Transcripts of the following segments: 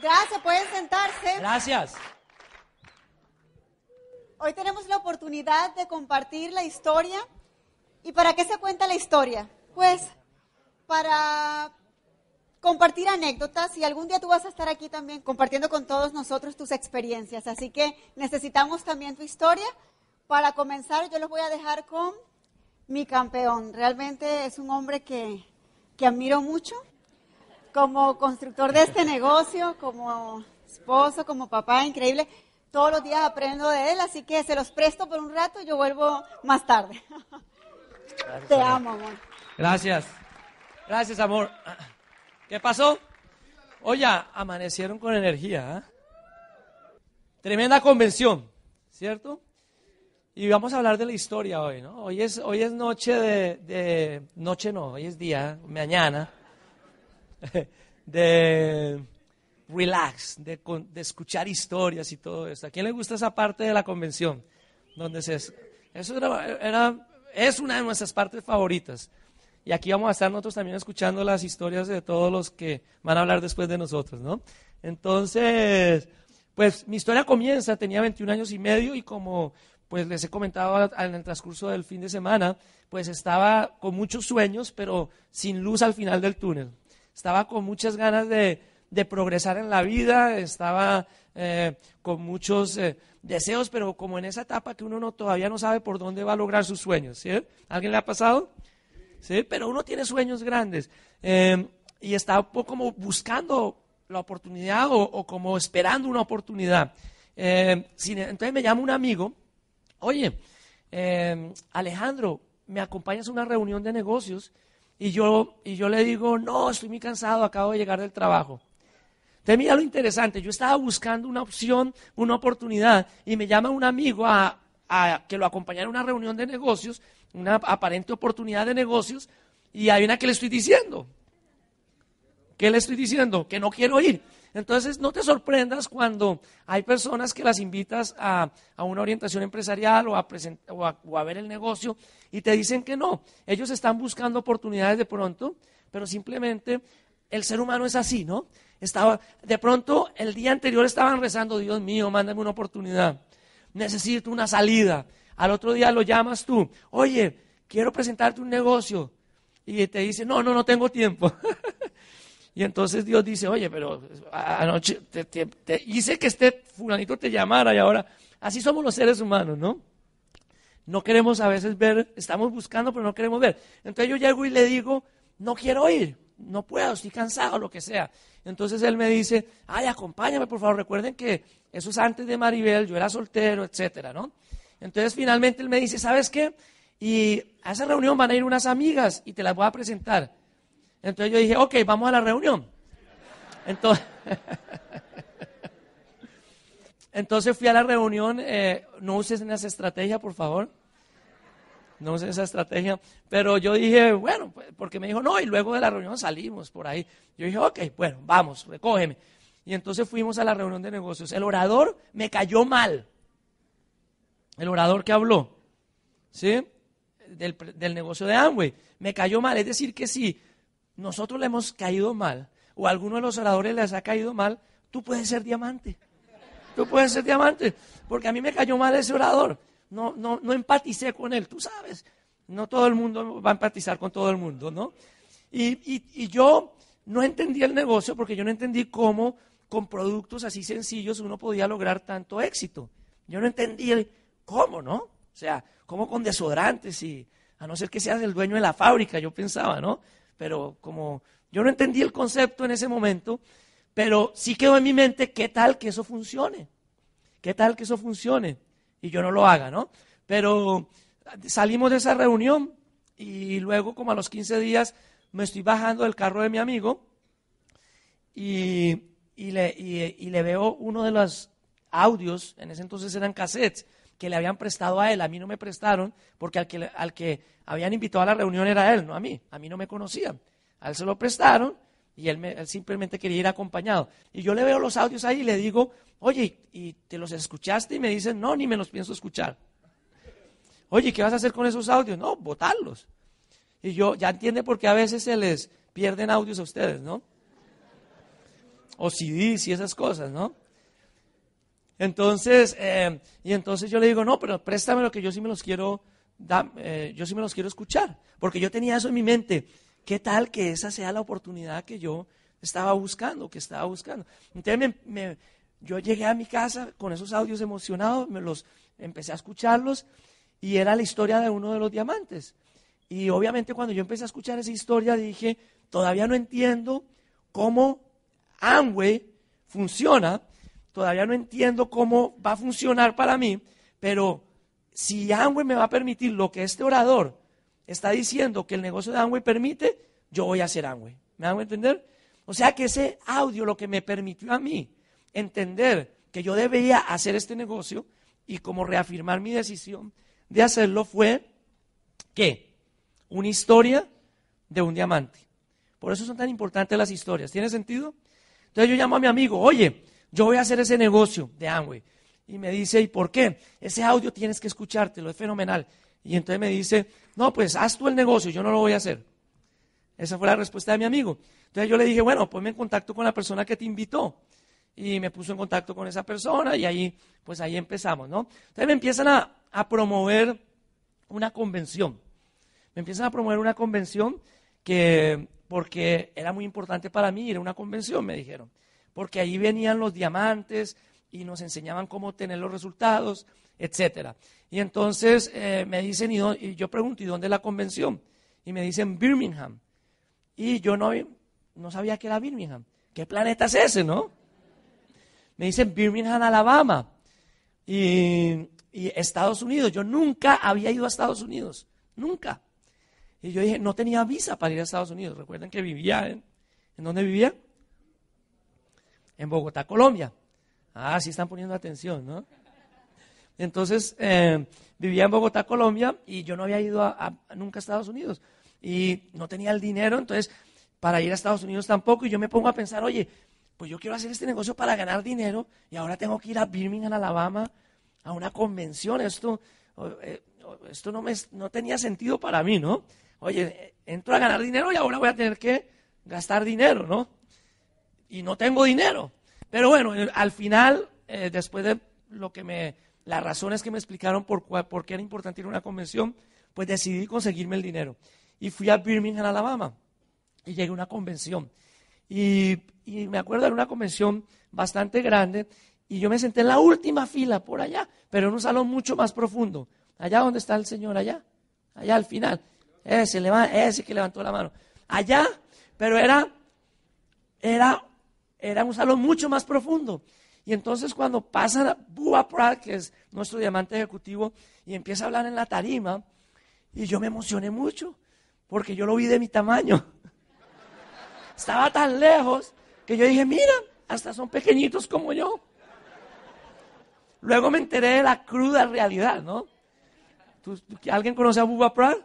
Gracias, pueden sentarse. Gracias. Hoy tenemos la oportunidad de compartir la historia. ¿Y para qué se cuenta la historia? Pues para compartir anécdotas y algún día tú vas a estar aquí también compartiendo con todos nosotros tus experiencias. Así que necesitamos también tu historia. Para comenzar, yo los voy a dejar con mi campeón. Realmente es un hombre que, admiro mucho como constructor de este negocio, como esposo, como papá, increíble. Todos los días aprendo de él, así que se los presto por un rato y yo vuelvo más tarde. Te amo, amor. Gracias. Gracias, amor. ¿Qué pasó? Oye, amanecieron con energía. ¿ah? Tremenda convención, ¿cierto? Y vamos a hablar de la historia hoy, ¿no? Hoy es, hoy es noche de Noche no, hoy es día, mañana. de relax, de, escuchar historias y todo esto. ¿A quién le gusta esa parte de la convención? Donde eso era, es una de nuestras partes favoritas. Y aquí vamos a estar nosotros también escuchando las historias de todos los que van a hablar después de nosotros, ¿no? Entonces, pues mi historia comienza, tenía 21 años y medio y como pues les he comentado en el transcurso del fin de semana, pues estaba con muchos sueños, pero sin luz al final del túnel estaba con muchas ganas de, progresar en la vida, estaba eh, con muchos eh, deseos, pero como en esa etapa que uno no, todavía no sabe por dónde va a lograr sus sueños. ¿Alguien le ha pasado? Sí, pero uno tiene sueños grandes eh, y está un poco como buscando la oportunidad o, como esperando una oportunidad. entonces me llama un amigo, oye, Alejandro, ¿me acompañas a una reunión de negocios? Y yo, y yo le digo, no, estoy muy cansado, acabo de llegar del trabajo. Entonces mira lo interesante, yo estaba buscando una opción, una oportunidad, y me llama un amigo a, que lo acompañara a una reunión de negocios, una aparente oportunidad de negocios, y hay una que le estoy diciendo. que le estoy diciendo? Que no quiero ir. Entonces, no te sorprendas cuando hay personas que las invitas a, una orientación empresarial o a, ver el negocio y te dicen que no. Ellos están buscando oportunidades de pronto, pero simplemente el ser humano es así, ¿no? Estaba, de pronto el día anterior estaban rezando, Dios mío, mándame una oportunidad, necesito una salida. Al otro día lo llamas tú, oye, quiero presentarte un negocio. Y te dice, no, no, no tengo tiempo. Y entonces Dios dice, oye, pero anoche te, hice que este fulanito te llamara y ahora así somos los seres humanos, ¿no? No queremos a veces ver, estamos buscando, pero no queremos ver. Entonces yo llego y le digo, no quiero ir, no puedo, estoy cansado, lo que sea. Entonces él me dice, ay, acompáñame, por favor, recuerden que eso es antes de Maribel, yo era soltero, etcétera, ¿no? Entonces finalmente él me dice, ¿sabes qué? Y a esa reunión van a ir unas amigas y te las voy a presentar. Entonces yo dije, ok, vamos a la reunión. Entonces, Entonces fui a la reunión, eh, no uses esa estrategia, por favor. No uses esa estrategia. Pero yo dije, bueno, pues, porque me dijo, no, y luego de la reunión salimos por ahí. Yo dije, ok, bueno, vamos, recógeme. Y entonces fuimos a la reunión de negocios. El orador me cayó mal. El orador que habló, ¿sí? Del, del negocio de Amway. Me cayó mal. Es decir, que sí nosotros le hemos caído mal, o a alguno de los oradores les ha caído mal, tú puedes ser diamante. Tú puedes ser diamante. Porque a mí me cayó mal ese orador. No, no, no empaticé con él, tú sabes. No todo el mundo va a empatizar con todo el mundo, ¿no? Y, y, y yo no entendí el negocio porque yo no entendí cómo con productos así sencillos uno podía lograr tanto éxito. Yo no entendí cómo, ¿no? O sea, cómo con desodorantes y a no ser que seas el dueño de la fábrica, yo pensaba, ¿no? pero como yo no entendí el concepto en ese momento, pero sí quedó en mi mente qué tal que eso funcione, qué tal que eso funcione y yo no lo haga, ¿no? Pero eh, salimos de esa reunión y luego como a los 15 días me estoy bajando del carro de mi amigo y, le, y le veo uno de los audios, en ese entonces eran cassettes, que le habían prestado a él. A mí no me prestaron porque al que, al que habían invitado a la reunión era él, no a mí. A mí no me conocían. A él se lo prestaron y él, simplemente quería ir acompañado. Y yo le veo los audios ahí y le digo, oye, ¿y te los escuchaste? Y me dicen, no, ni me los pienso escuchar. Oye, ¿qué vas a hacer con esos audios? No, votarlos. Y yo, ya entiende por qué a veces se les pierden audios a ustedes, ¿no? O CDs y esas cosas, ¿no? Entonces, eh, y entonces yo le digo, no, pero préstame lo que yo sí me los quiero, eh, yo sí me los quiero escuchar, porque yo tenía eso en mi mente. ¿Qué tal que esa sea la oportunidad que yo estaba buscando, que estaba buscando? Entonces yo llegué a mi casa con esos audios emocionados, me los empecé a escucharlos y era la historia de uno de los diamantes. Y obviamente cuando yo empecé a escuchar esa historia dije, todavía no entiendo cómo Amway funciona, todavía no entiendo cómo va a funcionar para mí, pero si Amway me va a permitir lo que este orador está diciendo que el negocio de Amway permite, yo voy a hacer Amway. ¿Me hago entender? O sea que ese audio lo que me permitió a mí entender que yo debía hacer este negocio y como reafirmar mi decisión de hacerlo fue que una historia de un diamante. Por eso son tan importantes las historias. ¿Tiene sentido? Entonces yo llamo a mi amigo, oye, yo voy a hacer ese negocio de Amway. Y me dice, ¿y por qué? Ese audio tienes que escuchártelo, es fenomenal. Y entonces me dice, no, pues haz tú el negocio, yo no lo voy a hacer. Esa fue la respuesta de mi amigo. Entonces yo le dije, bueno, ponme en contacto con la persona que te invitó. Y me puso en contacto con esa persona y ahí, pues ahí empezamos, ¿no? Entonces me empiezan a, promover una convención. Me empiezan a promover una convención que, porque era muy importante para mí Era una convención, me dijeron porque ahí venían los diamantes y nos enseñaban cómo tener los resultados, etcétera. Y entonces eh, me dicen, y, yo pregunto, ¿y dónde es la convención? Y me dicen Birmingham. Y yo no, no sabía que era Birmingham. ¿Qué planeta es ese, no? Me dicen Birmingham, Alabama. Y, y Estados Unidos. Yo nunca había ido a Estados Unidos. Nunca. Y yo dije, no tenía visa para ir a Estados Unidos. Recuerden que vivía, ¿en dónde vivía? en Bogotá, Colombia. Ah, sí están poniendo atención, ¿no? Entonces, eh, vivía en Bogotá, Colombia, y yo no había ido a, nunca a Estados Unidos. Y no tenía el dinero, entonces, para ir a Estados Unidos tampoco. Y yo me pongo a pensar, oye, pues yo quiero hacer este negocio para ganar dinero, y ahora tengo que ir a Birmingham, Alabama, a una convención. Esto, eh, esto no, me, no tenía sentido para mí, ¿no? Oye, eh, entro a ganar dinero y ahora voy a tener que gastar dinero, ¿no? y no tengo dinero. Pero bueno, al final, eh, después de lo que me, las razones que me explicaron por, por qué era importante ir a una convención, pues decidí conseguirme el dinero. Y fui a Birmingham, Alabama, y llegué a una convención. Y, me acuerdo, era una convención bastante grande, y yo me senté en la última fila por allá, pero en un salón mucho más profundo. Allá donde está el Señor, allá, allá al final. Ese, eh, ese eh, que levantó la mano. Allá, pero era, era era un salón mucho más profundo. Y entonces cuando pasa Bubba Pratt, que es nuestro diamante ejecutivo, y empieza a hablar en la tarima, y yo me emocioné mucho, porque yo lo vi de mi tamaño. Estaba tan lejos que yo dije, mira, hasta son pequeñitos como yo. Luego me enteré de la cruda realidad, ¿no? alguien conoce a Bubba Pratt?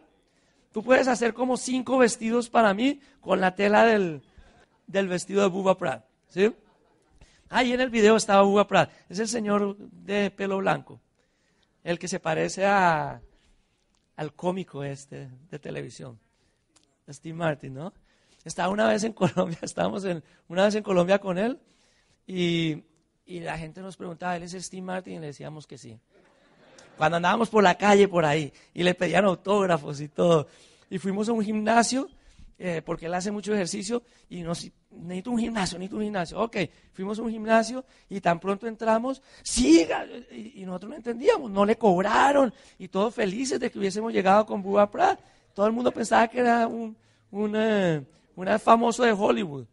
Tú puedes hacer como cinco vestidos para mí con la tela del, del vestido de Bubba Pratt. ¿Sí? Ahí en el video estaba Hugo Pratt. Es el señor de pelo blanco. El que se parece al cómico este de televisión. Steve Martin, ¿no? Estaba una vez en Colombia, estábamos una vez en Colombia con él y, y la gente nos preguntaba, ¿él es Steve Martin? Y le decíamos que sí. Cuando andábamos por la calle, por ahí, y le pedían autógrafos y todo. Y fuimos a un gimnasio eh, porque él hace mucho ejercicio y no, necesito un gimnasio, necesito un gimnasio. Ok, fuimos a un gimnasio y tan pronto entramos, siga, y, nosotros no entendíamos, no le cobraron y todos felices de que hubiésemos llegado con Bubba Pratt. Todo el mundo pensaba que era un, eh, famoso de Hollywood.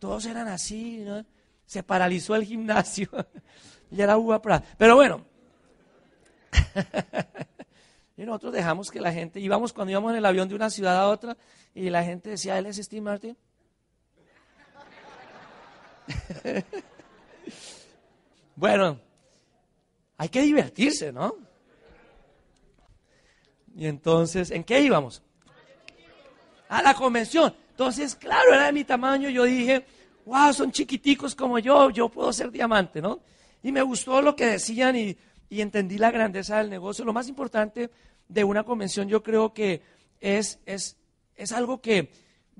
Todos eran así, ¿no? se paralizó el gimnasio y era Bubba Pratt. Pero bueno. Y nosotros dejamos que la gente, íbamos cuando íbamos en el avión de una ciudad a otra y la gente decía, ¿él es Steve Martin? bueno, hay que divertirse, ¿no? Y entonces, ¿en qué íbamos? A la convención. Entonces, claro, era de mi tamaño, yo dije, wow, son chiquiticos como yo, yo puedo ser diamante, ¿no? Y me gustó lo que decían y y entendí la grandeza del negocio. Lo más importante de una convención yo creo que es, es, es algo que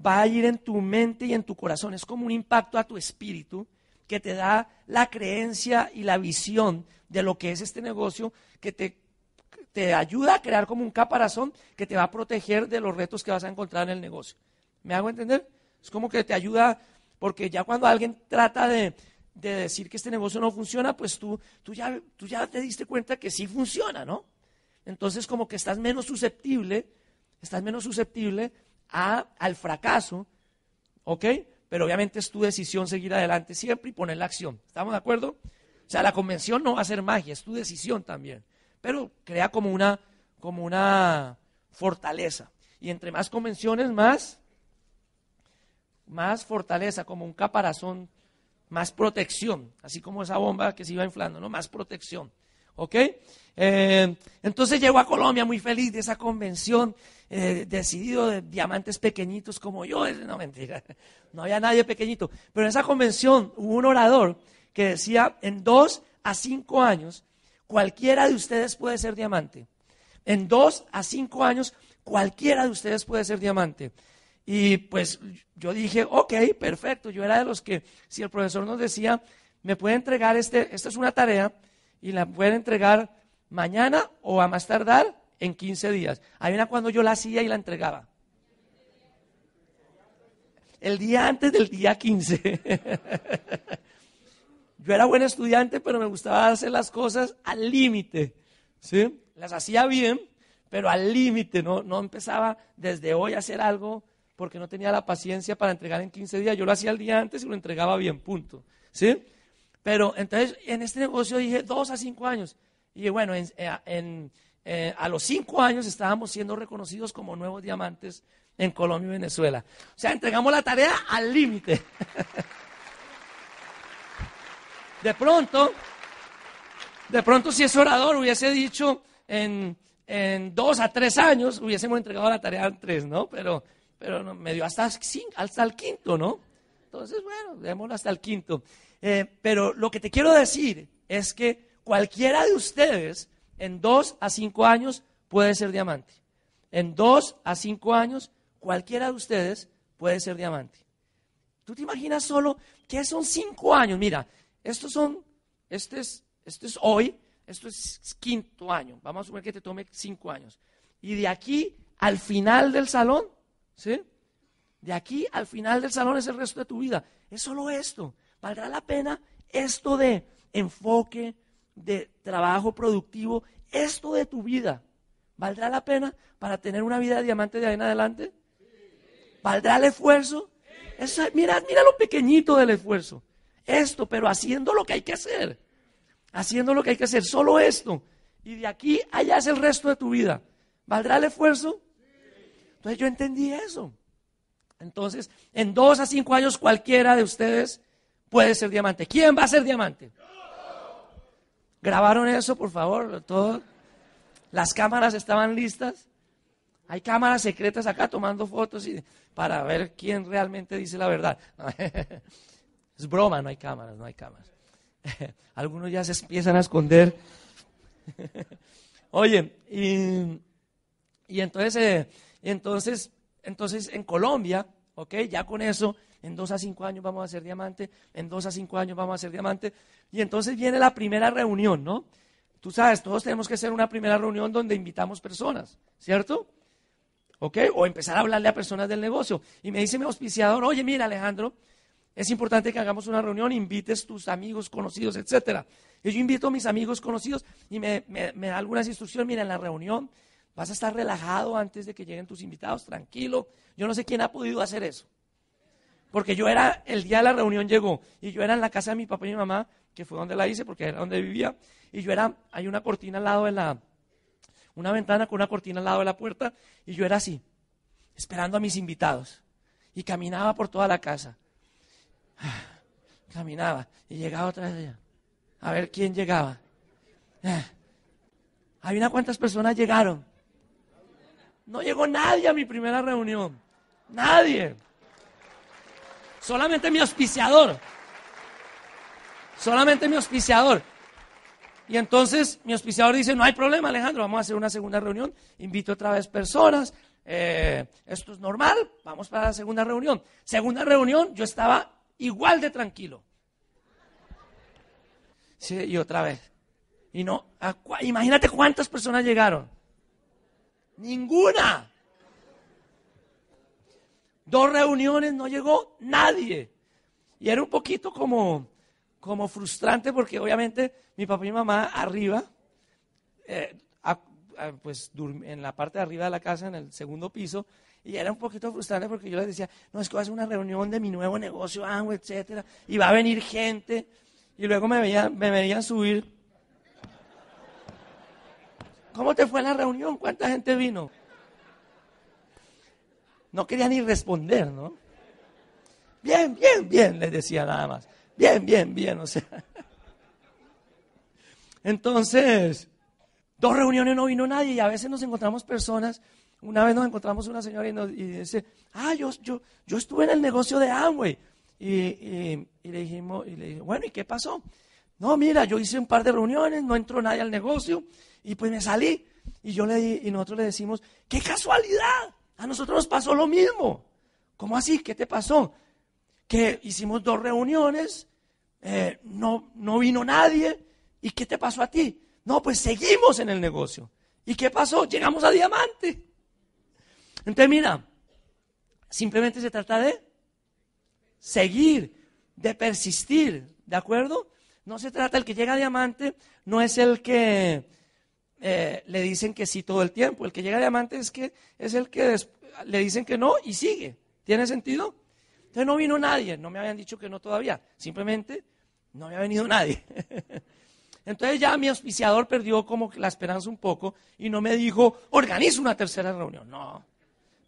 va a ir en tu mente y en tu corazón. Es como un impacto a tu espíritu que te da la creencia y la visión de lo que es este negocio, que te, te ayuda a crear como un caparazón que te va a proteger de los retos que vas a encontrar en el negocio. ¿Me hago entender? Es como que te ayuda, porque ya cuando alguien trata de, de decir que este negocio no funciona, pues tú, tú, ya, tú ya te diste cuenta que sí funciona, ¿no? Entonces como que estás menos susceptible, estás menos susceptible a, al fracaso, ¿ok? Pero obviamente es tu decisión seguir adelante siempre y poner la acción. ¿Estamos de acuerdo? O sea, la convención no va a ser magia, es tu decisión también. Pero crea como una, como una fortaleza. Y entre más convenciones, más, más fortaleza, como un caparazón más protección, así como esa bomba que se iba inflando, ¿no? Más protección. ¿Ok? Eh, entonces llegó a Colombia muy feliz de esa convención, eh, decidido de diamantes pequeñitos como yo. No, mentira, no había nadie pequeñito. Pero en esa convención hubo un orador que decía, en dos a cinco años, cualquiera de ustedes puede ser diamante. En dos a cinco años, cualquiera de ustedes puede ser diamante. Y pues yo dije, ok, perfecto. Yo era de los que, si el profesor nos decía, me puede entregar este, esta es una tarea, y la puede entregar mañana o a más tardar en 15 días. Hay una cuando yo la hacía y la entregaba. El día antes del día 15. yo era buen estudiante, pero me gustaba hacer las cosas al límite. ¿sí? Las hacía bien, pero al límite, ¿no? no empezaba desde hoy a hacer algo porque no tenía la paciencia para entregar en 15 días. Yo lo hacía el día antes y lo entregaba bien, punto. ¿Sí? Pero entonces en este negocio dije dos a cinco años. Y bueno, eh, eh, a los cinco años estábamos siendo reconocidos como nuevos diamantes en Colombia y Venezuela. O sea, entregamos la tarea al límite. De pronto, de pronto si ese orador hubiese dicho en, en dos a tres años, hubiésemos entregado la tarea en tres, ¿no? Pero pero me dio hasta, el quinto, ¿no? Entonces, bueno, démoslo hasta el quinto. Eh, pero lo que te quiero decir es que cualquiera de ustedes en dos a cinco años puede ser diamante. En dos a cinco años, cualquiera de ustedes puede ser diamante. ¿Tú te imaginas solo que son cinco años? Mira, estos son, este es, este es hoy, esto es quinto año. Vamos a suponer que te tome cinco años. Y de aquí al final del salón ¿Sí? De aquí al final del salón es el resto de tu vida. Es solo esto. ¿Valdrá la pena esto de enfoque, de trabajo productivo, esto de tu vida? ¿Valdrá la pena para tener una vida de diamante de ahí en adelante? ¿Valdrá el esfuerzo? mira, mira lo pequeñito del esfuerzo. Esto, pero haciendo lo que hay que hacer. Haciendo lo que hay que hacer, solo esto. Y de aquí allá es el resto de tu vida. ¿Valdrá el esfuerzo? Entonces yo entendí eso. Entonces, en dos a cinco años cualquiera de ustedes puede ser diamante. ¿Quién va a ser diamante? ¿Grabaron eso, por favor? Todo. Las cámaras estaban listas. Hay cámaras secretas acá tomando fotos y, para ver quién realmente dice la verdad. Es broma, no hay cámaras, no hay cámaras. Algunos ya se empiezan a esconder. Oye, y, entonces eh, entonces, entonces en Colombia, ¿ok? Ya con eso, en dos a cinco años vamos a ser diamante, en dos a cinco años vamos a ser diamante. Y entonces viene la primera reunión, ¿no? Tú sabes, todos tenemos que hacer una primera reunión donde invitamos personas, ¿cierto? ¿Ok? O empezar a hablarle a personas del negocio. Y me dice mi auspiciador, oye, mira Alejandro, es importante que hagamos una reunión, invites tus amigos, conocidos, etcétera. Y yo invito a mis amigos conocidos y me, me da algunas instrucciones, mira, en la reunión Vas a estar relajado antes de que lleguen tus invitados, tranquilo. Yo no sé quién ha podido hacer eso. Porque yo era, el día de la reunión llegó, y yo era en la casa de mi papá y mi mamá, que fue donde la hice, porque era donde vivía, y yo era, hay una cortina al lado de la, una ventana con una cortina al lado de la puerta, y yo era así, esperando a mis invitados. Y caminaba por toda la casa. Caminaba, y llegaba otra vez allá. A ver quién llegaba. Había unas cuantas personas llegaron. No llegó nadie a mi primera reunión. Nadie. Solamente mi auspiciador. Solamente mi auspiciador. Y entonces mi auspiciador dice, no hay problema Alejandro, vamos a hacer una segunda reunión, invito otra vez personas, eh, esto es normal, vamos para la segunda reunión. Segunda reunión, yo estaba igual de tranquilo. Sí, y otra vez. Y no, imagínate cuántas personas llegaron. Ninguna. Dos reuniones, no llegó nadie. Y era un poquito como, como frustrante porque obviamente mi papá y mi mamá arriba, eh, pues en la parte de arriba de la casa, en el segundo piso, y era un poquito frustrante porque yo les decía, no, es que va a ser una reunión de mi nuevo negocio, ah, etcétera, y va a venir gente. Y luego me veían, me veían subir ¿Cómo te fue la reunión? ¿Cuánta gente vino? No quería ni responder, ¿no? Bien, bien, bien, les decía nada más. Bien, bien, bien, o sea. Entonces, dos reuniones no vino nadie y a veces nos encontramos personas. Una vez nos encontramos una señora y, nos, dice, ah, yo, yo, estuve en el negocio de Amway. Y, le dijimos, y bueno, ¿y qué pasó? No, mira, yo hice un par de reuniones, no entró nadie al negocio. Y pues me salí. Y, yo le, y nosotros le decimos, qué casualidad, a nosotros nos pasó lo mismo. ¿Cómo así? ¿Qué te pasó? Que hicimos dos reuniones, eh, no, no vino nadie. ¿Y qué te pasó a ti? No, pues seguimos en el negocio. ¿Y qué pasó? Llegamos a diamante. Entonces, mira, simplemente se trata de seguir, de persistir, ¿de acuerdo? No se trata, el que llega a diamante no es el que eh, le dicen que sí todo el tiempo. El que llega a diamante es, que, es el que le dicen que no y sigue. ¿Tiene sentido? Entonces no vino nadie, no me habían dicho que no todavía, simplemente no había venido nadie. Entonces ya mi auspiciador perdió como la esperanza un poco y no me dijo, organiza una tercera reunión. No.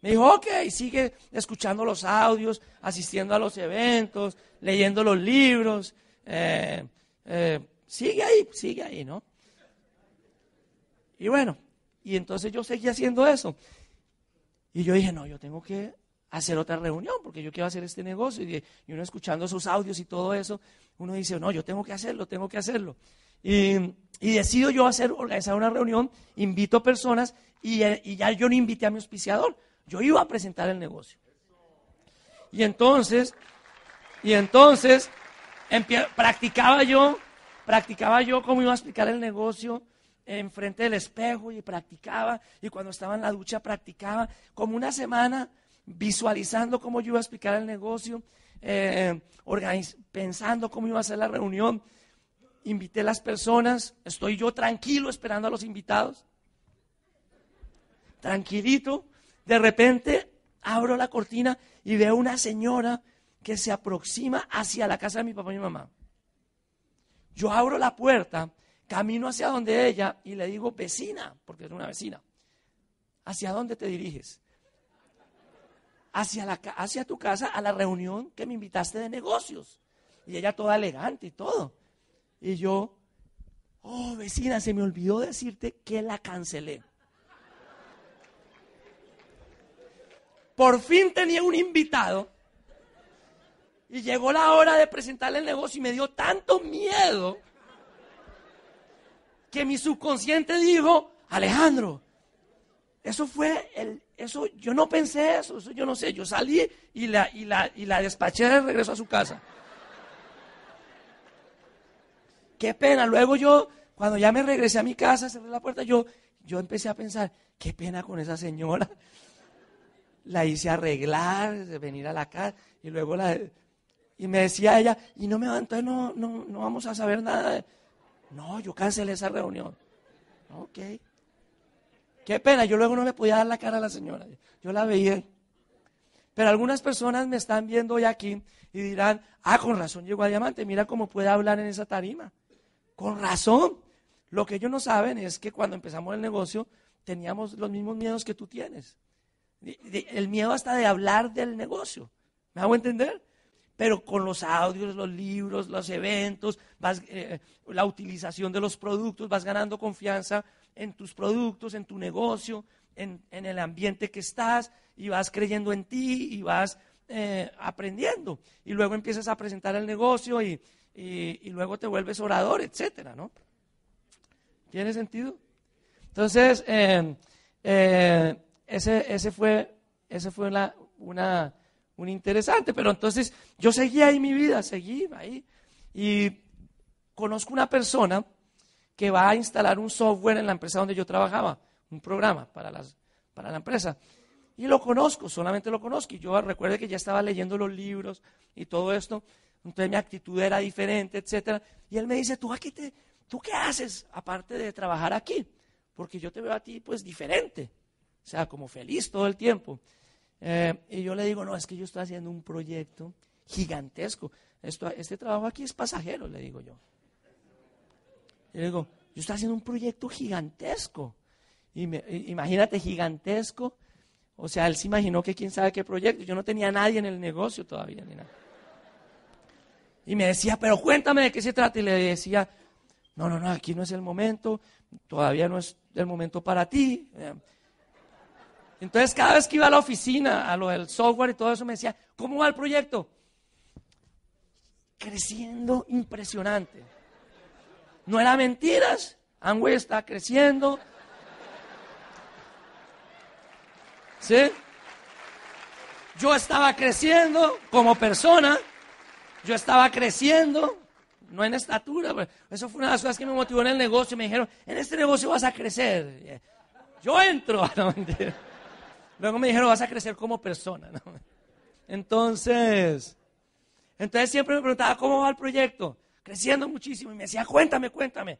Me dijo, ok, sigue escuchando los audios, asistiendo a los eventos, leyendo los libros. Eh, eh, sigue ahí, sigue ahí, ¿no? Y bueno, y entonces yo seguí haciendo eso. Y yo dije, no, yo tengo que hacer otra reunión porque yo quiero hacer este negocio. Y, uno escuchando sus audios y todo eso, uno dice, no, yo tengo que hacerlo, tengo que hacerlo. Y, decido yo hacer, organizar una reunión, invito personas y, y ya yo no invité a mi auspiciador. Yo iba a presentar el negocio. Y entonces, y entonces, practicaba yo, practicaba yo cómo iba a explicar el negocio, enfrente del espejo y practicaba, y cuando estaba en la ducha practicaba, como una semana visualizando cómo yo iba a explicar el negocio, eh, pensando cómo iba a ser la reunión, invité a las personas, estoy yo tranquilo esperando a los invitados, tranquilito, de repente abro la cortina y veo una señora que se aproxima hacia la casa de mi papá y mi mamá. Yo abro la puerta Camino hacia donde ella y le digo, vecina, porque es una vecina, ¿hacia dónde te diriges? Hacia, la, hacia tu casa, a la reunión que me invitaste de negocios. Y ella toda elegante y todo. Y yo, oh vecina, se me olvidó decirte que la cancelé. Por fin tenía un invitado. Y llegó la hora de presentarle el negocio y me dio tanto miedo que mi subconsciente dijo, Alejandro, eso fue el, eso, yo no pensé eso, yo no sé, yo salí y la, y la, despaché de regreso a su casa. Qué pena, luego yo, cuando ya me regresé a mi casa, cerré la puerta, yo, yo empecé a pensar, qué pena con esa señora. La hice arreglar, venir a la casa, y luego la, y me decía ella, y no me va, entonces no, no, no vamos a saber nada. No, yo cancelé esa reunión. Ok. Qué pena, yo luego no le podía dar la cara a la señora. Yo la veía. Pero algunas personas me están viendo hoy aquí y dirán, ah, con razón llegó a Diamante, mira cómo puede hablar en esa tarima. Con razón. Lo que ellos no saben es que cuando empezamos el negocio teníamos los mismos miedos que tú tienes. El miedo hasta de hablar del negocio. ¿Me hago entender? pero con los audios, los libros, los eventos, eh, la utilización de los productos, vas ganando confianza en tus productos, en tu negocio, en, el ambiente que estás y vas creyendo en ti y vas eh, aprendiendo. Y luego empiezas a presentar el negocio y, luego te vuelves orador, etcétera, ¿no? ¿Tiene sentido? Entonces, eh, ese, ese, fue, ese fue una un interesante, pero entonces yo seguí ahí mi vida, seguí ahí. Y conozco una persona que va a instalar un software en la empresa donde yo trabajaba, un programa para, las, para la empresa. Y lo conozco, solamente lo conozco. Y yo recuerdo que ya estaba leyendo los libros y todo esto. Entonces mi actitud era diferente, etc. Y él me dice, ¿tú aquí te, ¿tú qué haces aparte de trabajar aquí? Porque yo te veo a ti pues diferente. O sea, como feliz todo el tiempo. Eh, y yo le digo, no, es que yo estoy haciendo un proyecto gigantesco. Esto, este trabajo aquí es pasajero, le digo yo. le digo, yo estoy haciendo un proyecto gigantesco. Y imagínate, gigantesco. O sea, él se imaginó que quién sabe qué proyecto. Yo no tenía a nadie en el negocio todavía, ni nada. Y me decía, pero cuéntame de qué se trata. Y le decía, no, no, no, aquí no es el momento. Todavía no es el momento para ti. Eh, entonces, cada vez que iba a la oficina, a lo del software y todo eso, me decía, ¿cómo va el proyecto? Creciendo impresionante. No era mentiras. Amway está creciendo. ¿Sí? Yo estaba creciendo como persona. Yo estaba creciendo, no en estatura. Pues, eso fue una de las cosas que me motivó en el negocio. Me dijeron, en este negocio vas a crecer. Yo entro. la mentira. Luego me dijeron, vas a crecer como persona. Entonces, entonces siempre me preguntaba, ¿cómo va el proyecto? Creciendo muchísimo. Y me decía, cuéntame, cuéntame.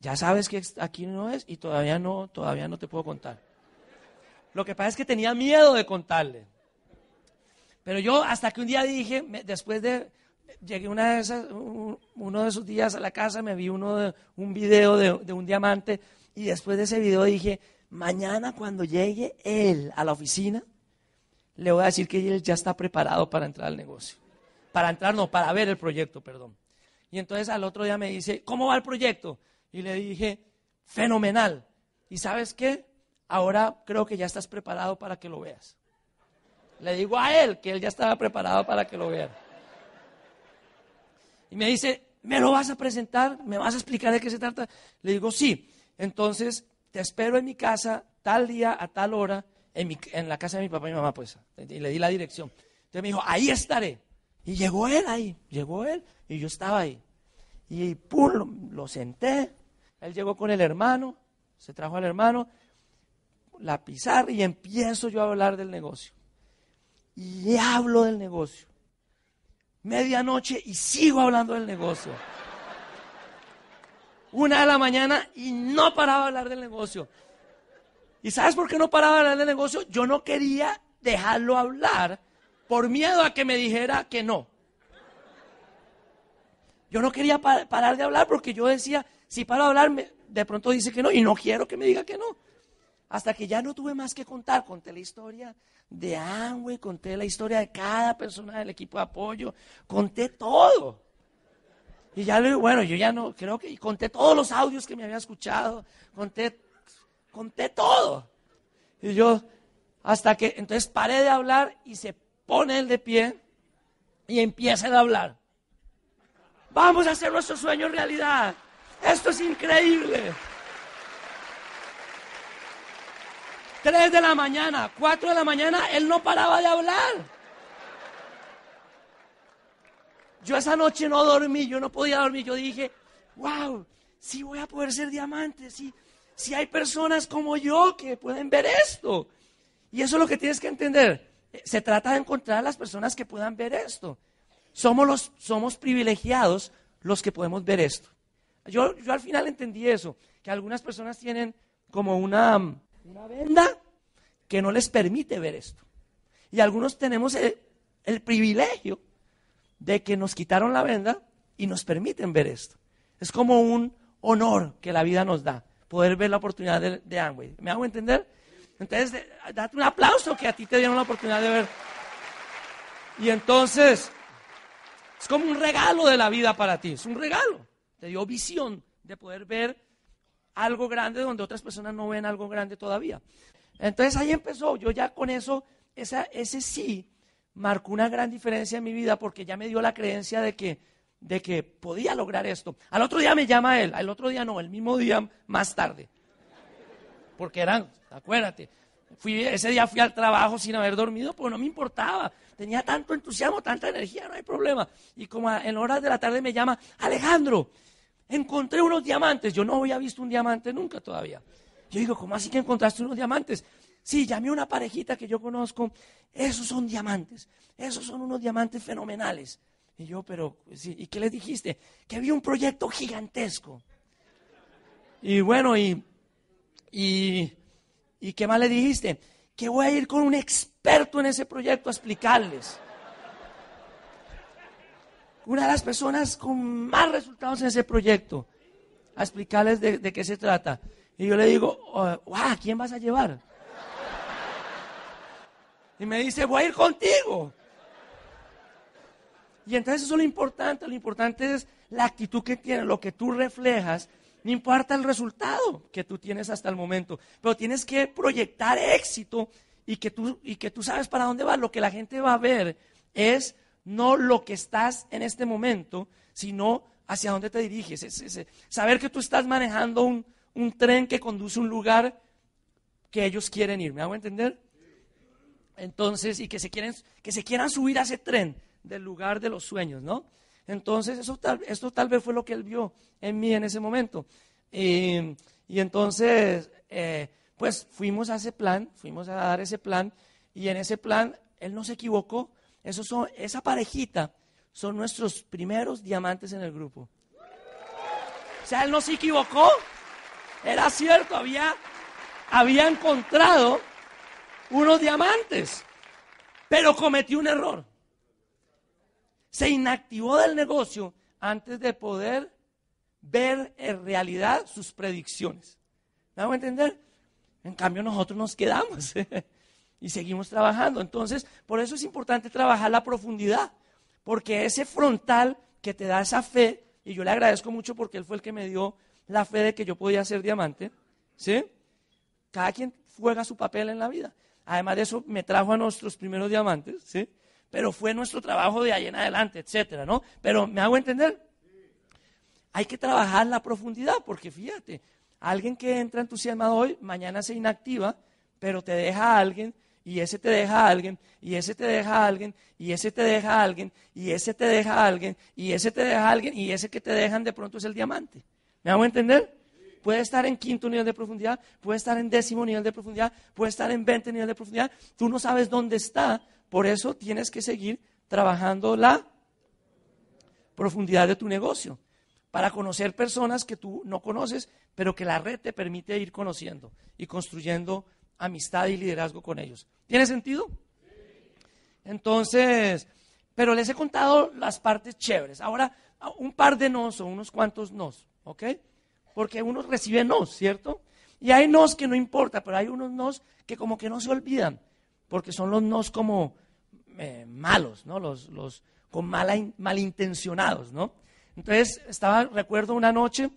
Ya sabes que aquí no es y todavía no, todavía no te puedo contar. Lo que pasa es que tenía miedo de contarle. Pero yo hasta que un día dije, después de, llegué una de uno de esos días a la casa, me vi uno un video de un diamante y después de ese video dije, Mañana cuando llegue él a la oficina, le voy a decir que él ya está preparado para entrar al negocio. Para entrar, no, para ver el proyecto, perdón. Y entonces al otro día me dice, ¿cómo va el proyecto? Y le dije, fenomenal. ¿Y sabes qué? Ahora creo que ya estás preparado para que lo veas. Le digo a él que él ya estaba preparado para que lo vea. Y me dice, ¿me lo vas a presentar? ¿Me vas a explicar de qué se trata? Le digo, sí. Entonces, te espero en mi casa tal día a tal hora, en, la casa de mi papá y mi mamá, pues. Y le di la dirección. Entonces me dijo, ahí estaré. Y llegó él ahí, llegó él y yo estaba ahí. Y pum, lo senté. Él llegó con el hermano, se trajo al hermano, la pizarra y empiezo yo a hablar del negocio. Y hablo del negocio. Medianoche y sigo hablando del negocio una de la mañana y no paraba de hablar del negocio. ¿Y sabes por qué no paraba de hablar del negocio? Yo no quería dejarlo hablar por miedo a que me dijera que no. Yo no quería parar de hablar porque yo decía, si paro de hablar, de pronto dice que no y no quiero que me diga que no. Hasta que ya no tuve más que contar. Conté la historia de Angüe, conté la historia de cada persona del equipo de apoyo, conté todo. Y ya le bueno, yo ya no, creo que y conté todos los audios que me había escuchado, conté, conté todo. Y yo, hasta que, entonces paré de hablar y se pone él de pie y empieza a hablar. Vamos a hacer nuestro sueño realidad. Esto es increíble. Tres de la mañana, cuatro de la mañana, él no paraba de hablar. Yo esa noche no dormí, yo no podía dormir, yo dije, wow, sí voy a poder ser diamante, sí, hay personas como yo que pueden ver esto. Y eso es lo que tienes que entender. Se trata de encontrar a las personas que puedan ver esto. Somos, los, somos privilegiados los que podemos ver esto. Yo, yo al final entendí eso, que algunas personas tienen como una, venda que no les permite ver esto. Y algunos tenemos el privilegio de que nos quitaron la venda y nos permiten ver esto. Es como un honor que la vida nos da, poder ver la oportunidad de, de ¿Me hago entender? Entonces, date un aplauso que a ti te dieron la oportunidad de ver. Y entonces, es como un regalo de la vida para ti, es un regalo. Te dio visión de poder ver algo grande donde otras personas no ven algo grande todavía. Entonces ahí empezó, yo ya con eso, ese sí marcó una gran diferencia en mi vida porque ya me dio la creencia de que, de que podía lograr esto. Al otro día me llama él, al otro día no, el mismo día más tarde. Porque eran, acuérdate, fui, ese día fui al trabajo sin haber dormido, pero pues no me importaba. Tenía tanto entusiasmo, tanta energía, no hay problema. Y como en horas de la tarde me llama, Alejandro, encontré unos diamantes. Yo no había visto un diamante nunca todavía. Yo digo, ¿cómo así que encontraste unos diamantes? Sí, llamé a una parejita que yo conozco, esos son diamantes, esos son unos diamantes fenomenales. Y yo, pero, pues, ¿y qué le dijiste? Que había un proyecto gigantesco. Y bueno, y, y, qué más le dijiste? Que voy a ir con un experto en ese proyecto a explicarles. Una de las personas con más resultados en ese proyecto, a explicarles de, qué se trata. Y yo le digo, oh, "Guau, ¿quién vas a llevar? Y me dice, voy a ir contigo. Y entonces eso es lo importante. Lo importante es la actitud que tienes, lo que tú reflejas. No importa el resultado que tú tienes hasta el momento, pero tienes que proyectar éxito y que tú, y que tú sabes para dónde vas. Lo que la gente va a ver es no lo que estás en este momento, sino hacia dónde te diriges. saber que tú estás manejando un, un tren que conduce a un lugar que ellos quieren ir. ¿Me hago entender? Entonces, y que se, quieren, que se quieran subir a ese tren del lugar de los sueños, ¿no? Entonces, eso esto tal vez fue lo que él vio en mí en ese momento. Eh, y, entonces, eh, pues fuimos a ese plan, fuimos a dar ese plan, y en ese plan él no se equivocó. Eso son, esa parejita son nuestros primeros diamantes en el grupo. O sea, él no se equivocó. Era cierto, había, había encontrado unos diamantes, pero cometió un error. Se inactivó del negocio antes de poder ver en realidad sus predicciones. ¿Me hago entender? En cambio nosotros nos quedamos y seguimos trabajando. Entonces, por eso es importante trabajar la profundidad, porque ese frontal que te da esa fe, y yo le agradezco mucho porque él fue el que me dio la fe de que yo podía ser diamante, ¿sí? Cada quien juega su papel en la vida. Además de eso, me trajo a nuestros primeros diamantes, ¿sí? Pero fue nuestro trabajo de ahí en adelante, etcétera, ¿no? Pero, ¿me hago entender? Hay que trabajar la profundidad, porque fíjate, alguien que entra entusiasmado hoy, mañana se inactiva, pero te deja a alguien, y ese te deja a alguien, y ese te deja a alguien, y ese te deja a alguien, y ese te deja a alguien, y ese te deja a alguien, y ese que te dejan de pronto es el diamante. ¿Me hago entender? puede estar en quinto nivel de profundidad, puede estar en décimo nivel de profundidad, puede estar en veinte nivel de profundidad. Tú no sabes dónde está, por eso tienes que seguir trabajando la profundidad de tu negocio para conocer personas que tú no conoces, pero que la red te permite ir conociendo y construyendo amistad y liderazgo con ellos. ¿Tiene sentido? Entonces, pero les he contado las partes chéveres. Ahora, un par de nos o unos cuantos nos, ¿ok? porque unos recibe nos, ¿cierto? Y hay nos que no importa, pero hay unos nos que como que no se olvidan, porque son los nos como eh, malos, ¿no? Los, los con mala, malintencionados, ¿no? Entonces, estaba, recuerdo una noche,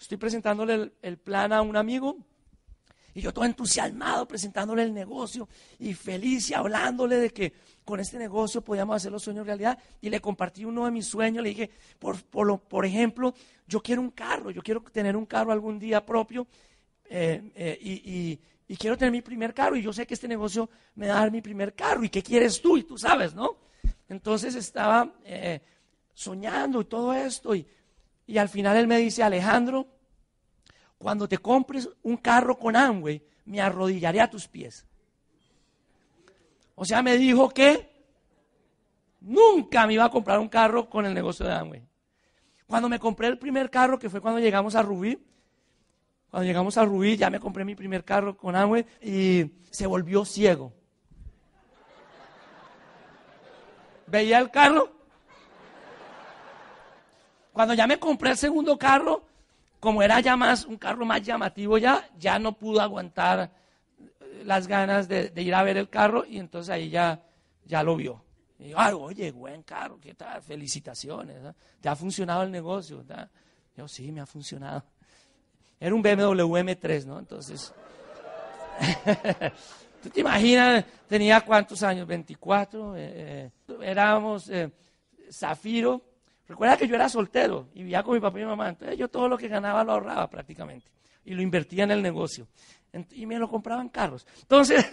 estoy presentándole el plan a un amigo, y yo todo entusiasmado presentándole el negocio y feliz y hablándole de que con este negocio podíamos hacer los sueños realidad. Y le compartí uno de mis sueños, le dije, por, por, por ejemplo, yo quiero un carro, yo quiero tener un carro algún día propio eh, eh, y, quiero tener mi primer carro y yo sé que este negocio me va a dar mi primer carro y qué quieres tú y tú sabes, ¿no? Entonces estaba eh, soñando y todo esto y, y al final él me dice, Alejandro, cuando te compres un carro con Amway, me arrodillaré a tus pies. O sea, me dijo que nunca me iba a comprar un carro con el negocio de Amway. Cuando me compré el primer carro, que fue cuando llegamos a Rubí, cuando llegamos a Rubí ya me compré mi primer carro con Amway y se volvió ciego. ¿Veía el carro? Cuando ya me compré el segundo carro, como era ya más un carro más llamativo ya, ya no pudo aguantar eh, las ganas de, ir a ver el carro y entonces ahí ya, ya lo vio. Y yo, Ay, oye, buen carro, ¿qué tal? Felicitaciones. ¿Te ha funcionado el negocio? Yo, sí, me ha funcionado. Era un BMW M3, ¿no? Entonces, tú te imaginas, tenía cuántos años, 24, eh, eh, éramos Zafiro Recuerda que yo era soltero y vivía con mi papá y mi mamá, entonces yo todo lo que ganaba lo ahorraba prácticamente y lo invertía en el negocio y me lo compraban carros. Entonces,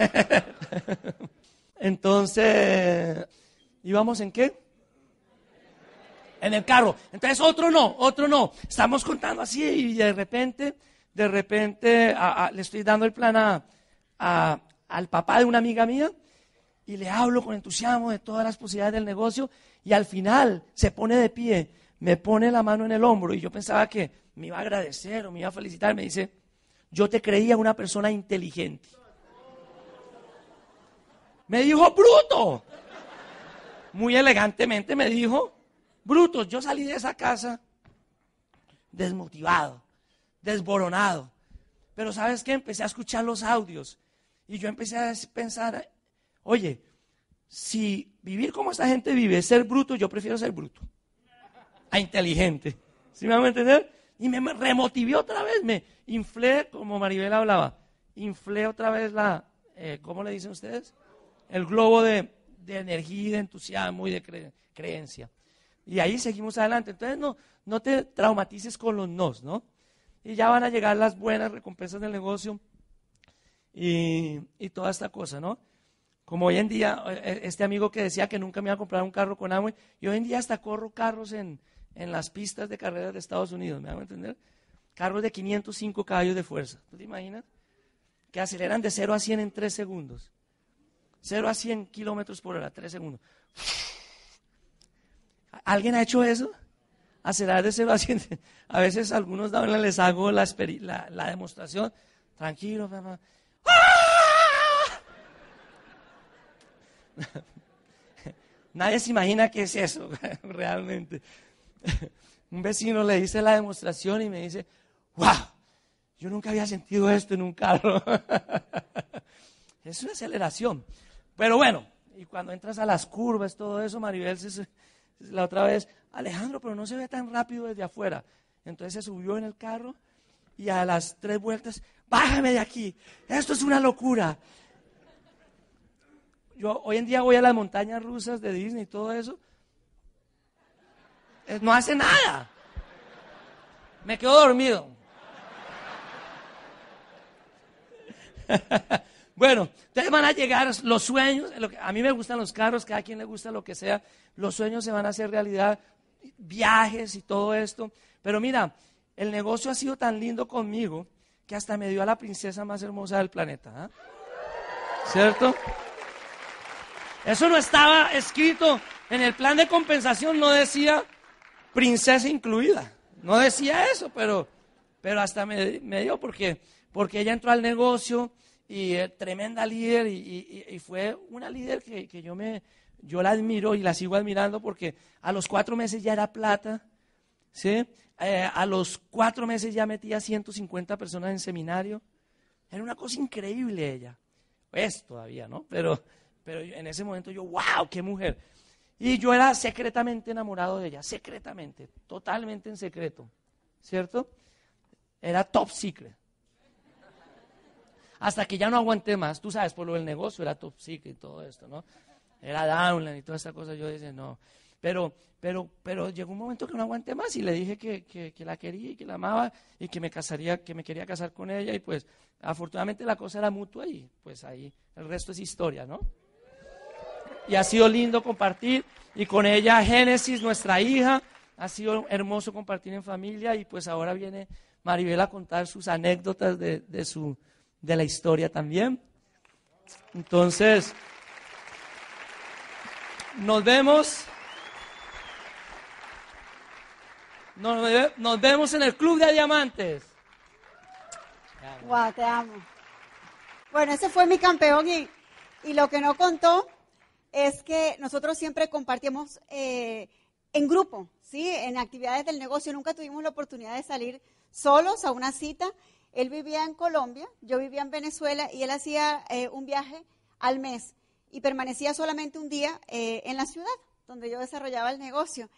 entonces, ¿íbamos en qué? En el carro. Entonces otro no, otro no. Estamos contando así y de repente, de repente le estoy dando el plan a, al papá de una amiga mía y le hablo con entusiasmo de todas las posibilidades del negocio y al final se pone de pie, me pone la mano en el hombro y yo pensaba que me iba a agradecer o me iba a felicitar, me dice, yo te creía una persona inteligente. Me dijo, bruto. Muy elegantemente me dijo, bruto, yo salí de esa casa desmotivado, desboronado. Pero sabes qué? empecé a escuchar los audios y yo empecé a pensar oye, si vivir como esta gente vive ser bruto, yo prefiero ser bruto a inteligente. ¿Sí me van a entender? Y me remotivé otra vez, me inflé, como Maribel hablaba, inflé otra vez la, eh, ¿cómo le dicen ustedes? El globo de, energía de entusiasmo y de creencia. Y ahí seguimos adelante. Entonces, no, no te traumatices con los nos, ¿no? Y ya van a llegar las buenas recompensas del negocio y, y toda esta cosa, ¿no? Como hoy en día, eh, eh, este amigo que decía que nunca me iba a comprar un carro con Amway, y hoy en día hasta corro carros en, las pistas de carreras de Estados Unidos, ¿me van a entender? Carros de 505 caballos de fuerza, ¿tú te imaginas? Que aceleran de 0 a 100 en 3 segundos. 0 a 100 kilómetros por hora, 3 segundos. ¿Alguien ha hecho eso? Acelerar de 0 a 100. A veces algunos les hago la, demostración, tranquilo, mamá. Nadie se imagina que es eso, realmente. Un vecino le dice la demostración y me dice, wow, yo nunca había sentido esto en un carro. es una aceleración. Pero bueno, y cuando entras a las curvas, todo eso, Maribel, la otra vez, Alejandro, pero no se ve tan rápido desde afuera. Entonces se subió en el carro y a las tres vueltas, bájame de aquí, esto es una locura. Yo hoy en día voy a las montañas rusas de Disney y todo eso. Eh, no hace nada. Me quedo dormido. bueno, ustedes van a llegar los sueños. A mí me gustan los carros, cada quien le gusta lo que sea. Los sueños se van a hacer realidad, viajes y todo esto. Pero mira, el negocio ha sido tan lindo conmigo que hasta me dio a la princesa más hermosa del planeta. ¿ah? ¿Cierto? Eso no estaba escrito en el plan de compensación, no decía princesa incluida. No decía eso, pero, pero hasta me, dio porque, porque ella entró al negocio y eh, tremenda líder y, fue una líder que, yo, me, yo la admiro y la sigo admirando porque a los cuatro meses ya era plata, ¿sí? Eh, a los cuatro meses ya metía 150 personas en seminario. Era una cosa increíble ella. Es pues, todavía, ¿no? Pero, pero en ese momento yo, wow, qué mujer. Y yo era secretamente enamorado de ella, secretamente, totalmente en secreto, ¿cierto? Era top secret. Hasta que ya no aguanté más, tú sabes, por lo del negocio era top secret y todo esto, ¿no? Era downland y toda esta cosa, yo dije, no. Pero, pero, pero llegó un momento que no aguanté más y le dije que, que, la quería y que la amaba y que me casaría, que me quería casar con ella y pues afortunadamente la cosa era mutua y pues ahí el resto es historia, ¿no? y ha sido lindo compartir. Y con ella Génesis, nuestra hija, ha sido hermoso compartir en familia y pues ahora viene Maribel a contar sus anécdotas de, su, de la historia también. Entonces, nos vemos. Nos, vemos en el Club de Diamantes. Guau, te amo. Bueno, ese fue mi campeón y, y lo que no contó es que nosotros siempre compartimos eh, en grupo, ¿sí? En actividades del negocio. Nunca tuvimos la oportunidad de salir solos a una cita. Él vivía en Colombia, yo vivía en Venezuela y él hacía eh, un viaje al mes y permanecía solamente un día eh, en la ciudad donde yo desarrollaba el negocio.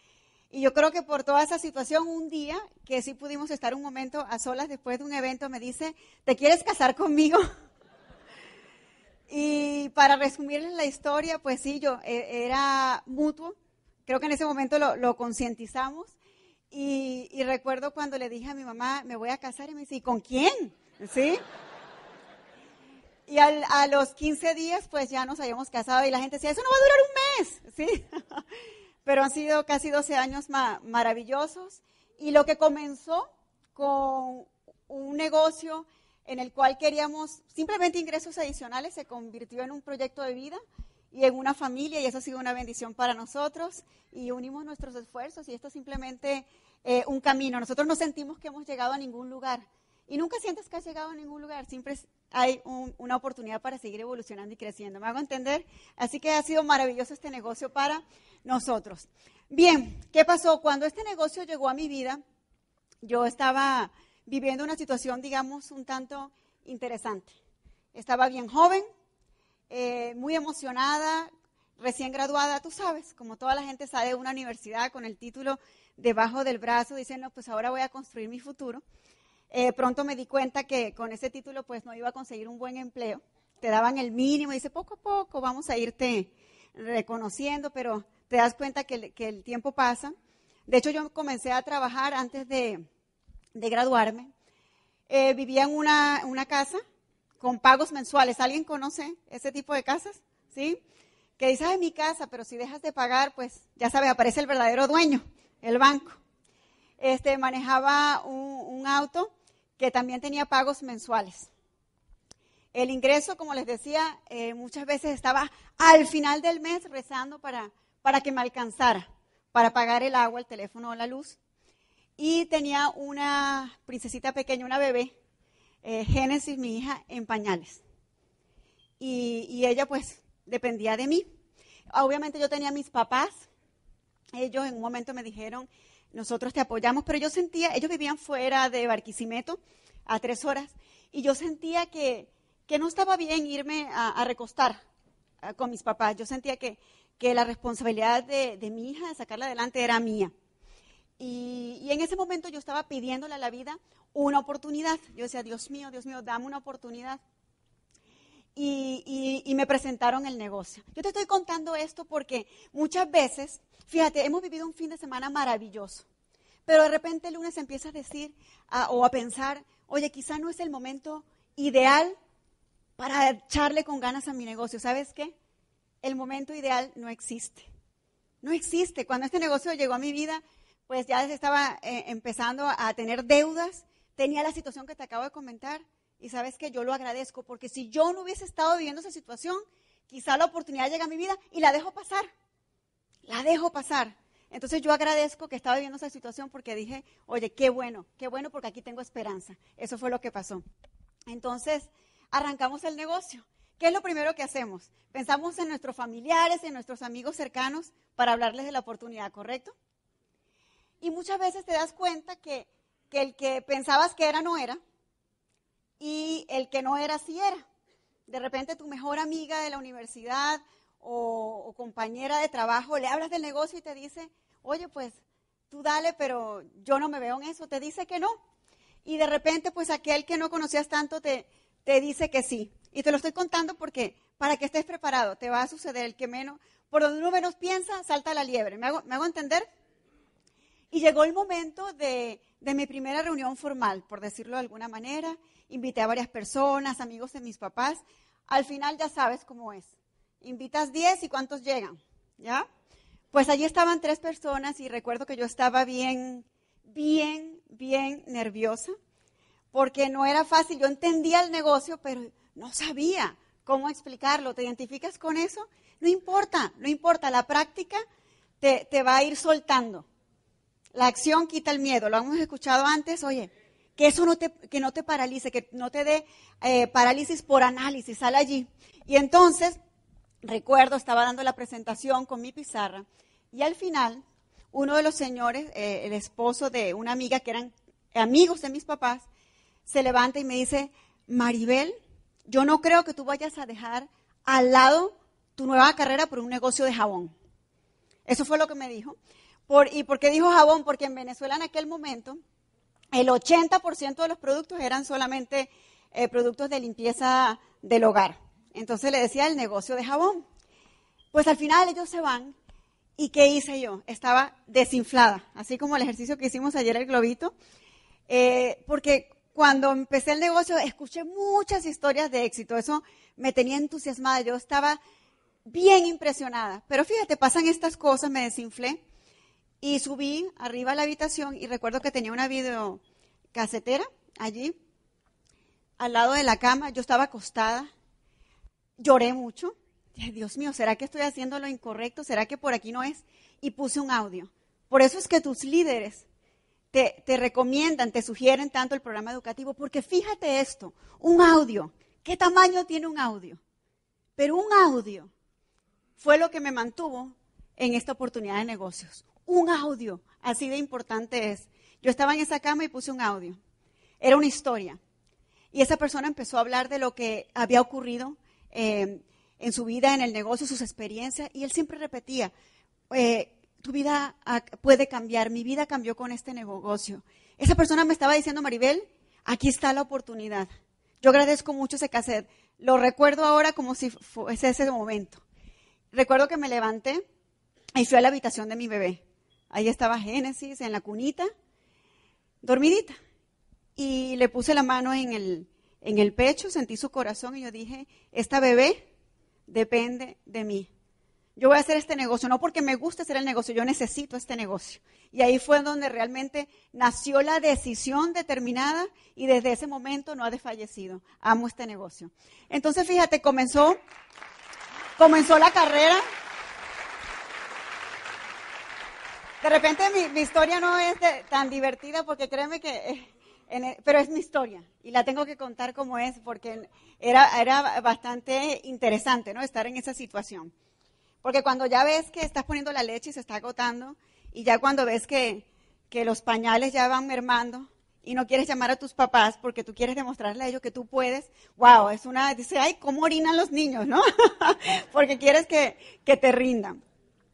Y yo creo que por toda esa situación, un día que sí pudimos estar un momento a solas después de un evento, me dice, ¿te quieres casar conmigo? Y para resumirles la historia, pues sí, yo e, era mutuo. Creo que en ese momento lo, concientizamos. Y, recuerdo cuando le dije a mi mamá, me voy a casar, y me dice, ¿y con quién? ¿Sí? Y a los 15 días, pues ya nos habíamos casado y la gente decía, eso no va a durar un mes, ¿sí? Pero han sido casi 12 años maravillosos. Y lo que comenzó con un negocio en el cual queríamos simplemente ingresos adicionales, se convirtió en un proyecto de vida y en una familia y eso ha sido una bendición para nosotros y unimos nuestros esfuerzos y esto es simplemente eh, un camino. Nosotros no sentimos que hemos llegado a ningún lugar y nunca sientes que has llegado a ningún lugar, siempre hay una oportunidad para seguir evolucionando y creciendo, ¿me hago entender? Así que ha sido maravilloso este negocio para nosotros. Bien, ¿qué pasó? Cuando este negocio llegó a mi vida, yo estaba viviendo una situación, digamos, un tanto interesante. Estaba bien joven, eh, muy emocionada, recién graduada, tú sabes, como toda la gente sale de una universidad con el título debajo del brazo, dicen, pues ahora voy a construir mi futuro. Eh, pronto me di cuenta que con ese título pues no iba a conseguir un buen empleo. Te daban el mínimo, y dice, poco a poco vamos a irte reconociendo, pero te das cuenta que el tiempo pasa. De hecho, yo comencé a trabajar antes de, de graduarme, eh, vivía en una, casa con pagos mensuales. ¿Alguien conoce ese tipo de casas? ¿Sí? Que dices, es mi casa, pero si dejas de pagar, pues ya sabes, aparece el verdadero dueño, el banco. Este, manejaba un, auto que también tenía pagos mensuales. El ingreso, como les decía, eh, muchas veces estaba al final del mes rezando para, para que me alcanzara, para pagar el agua, el teléfono o la luz y tenía una princesita pequeña, una bebé, eh, Génesis, mi hija, en pañales. Y, ella pues dependía de mí. Obviamente yo tenía mis papás, ellos en un momento me dijeron, nosotros te apoyamos, pero yo sentía, ellos vivían fuera de Barquisimeto a tres horas, y yo sentía que, no estaba bien irme a, recostar eh, con mis papás. Yo sentía que, la responsabilidad de, de mi hija, de sacarla adelante, era mía. Y, en ese momento yo estaba pidiéndole a la vida una oportunidad. Yo decía, Dios mío, Dios mío, dame una oportunidad. Y, me presentaron el negocio. Yo te estoy contando esto porque muchas veces, fíjate, hemos vivido un fin de semana maravilloso, pero de repente el lunes empiezas a decir o a pensar, oye, quizá no es el momento ideal para echarle con ganas a mi negocio. ¿Sabes qué? El momento ideal no existe. No existe. Cuando este negocio llegó a mi vida, pues ya estaba eh, empezando a tener deudas, tenía la situación que te acabo de comentar y sabes que yo lo agradezco porque si yo no hubiese estado viviendo esa situación, quizá la oportunidad llega a mi vida y la dejo pasar, la dejo pasar. Entonces yo agradezco que estaba viviendo esa situación porque dije, oye, qué bueno, qué bueno porque aquí tengo esperanza. Eso fue lo que pasó. Entonces arrancamos el negocio. ¿Qué es lo primero que hacemos? Pensamos en nuestros familiares, en nuestros amigos cercanos para hablarles de la oportunidad, ¿correcto? Y muchas veces te das cuenta que, el que pensabas que era no era y el que no era sí era. De repente tu mejor amiga de la universidad o, compañera de trabajo le hablas del negocio y te dice, oye, pues tú dale, pero yo no me veo en eso, te dice que no. Y de repente, pues aquel que no conocías tanto te, te dice que sí. Y te lo estoy contando porque para que estés preparado, te va a suceder el que menos, por donde uno menos piensa, salta la liebre. ¿Me hago, ¿me hago entender? Y llegó el momento de, mi primera reunión formal, por decirlo de alguna manera. Invité a varias personas, amigos de mis papás. Al final ya sabes cómo es. Invitas 10 y cuántos llegan, ¿ya? Pues allí estaban tres personas y recuerdo que yo estaba bien, bien, bien nerviosa porque no era fácil. Yo entendía el negocio, pero no sabía cómo explicarlo. ¿Te identificas con eso? No importa, no importa. La práctica te va a ir soltando. La acción quita el miedo, lo hemos escuchado antes, oye, que eso no te, que no te paralice, que no te dé eh, parálisis por análisis, sal allí. Y entonces, recuerdo, estaba dando la presentación con mi pizarra y al final, uno de los señores, eh, el esposo de una amiga que eran amigos de mis papás, se levanta y me dice, Maribel, yo no creo que tú vayas a dejar al lado tu nueva carrera por un negocio de jabón. Eso fue lo que me dijo. ¿Y por qué dijo jabón? Porque en Venezuela en aquel momento el 80% de los productos eran solamente eh, productos de limpieza del hogar. Entonces le decía el negocio de jabón. Pues al final ellos se van ¿Y qué hice yo? Estaba desinflada, así como el ejercicio que hicimos ayer el globito, eh, porque cuando empecé el negocio escuché muchas historias de éxito, eso me tenía entusiasmada, yo estaba bien impresionada, pero fíjate, pasan estas cosas, me desinflé y subí arriba a la habitación y recuerdo que tenía una videocasetera allí, al lado de la cama. Yo estaba acostada, lloré mucho. Dios mío, ¿será que estoy haciendo lo incorrecto? ¿Será que por aquí no es? Y puse un audio. Por eso es que tus líderes te, te, recomiendan, te sugieren tanto el programa educativo, porque fíjate esto, un audio, ¿qué tamaño tiene un audio? Pero un audio fue lo que me mantuvo en esta oportunidad de negocios un audio, así de importante es. Yo estaba en esa cama y puse un audio. Era una historia. Y esa persona empezó a hablar de lo que había ocurrido eh, en su vida, en el negocio, sus experiencias. Y él siempre repetía, eh, tu vida puede cambiar, mi vida cambió con este negocio. Esa persona me estaba diciendo, Maribel, aquí está la oportunidad. Yo agradezco mucho ese cassette. Lo recuerdo ahora como si fuese ese momento. Recuerdo que me levanté y fui a la habitación de mi bebé. Ahí estaba Génesis en la cunita, dormidita. Y le puse la mano en el, pecho, sentí su corazón y yo dije, esta bebé depende de mí. Yo voy a hacer este negocio, no porque me guste hacer el negocio, yo necesito este negocio. Y ahí fue donde realmente nació la decisión determinada y desde ese momento no ha desfallecido. Amo este negocio. Entonces, fíjate, comenzó, comenzó la carrera. de repente mi, historia no es tan divertida porque créeme que, eh, e, pero es mi historia y la tengo que contar como es porque era, era bastante interesante, ¿no? Estar en esa situación. Porque cuando ya ves que estás poniendo la leche y se está agotando y ya cuando ves que, que los pañales ya van mermando y no quieres llamar a tus papás porque tú quieres demostrarle a ellos que tú puedes, wow, es una, dice, ay, ¿cómo orinan los niños, no? porque quieres que, que te rindan.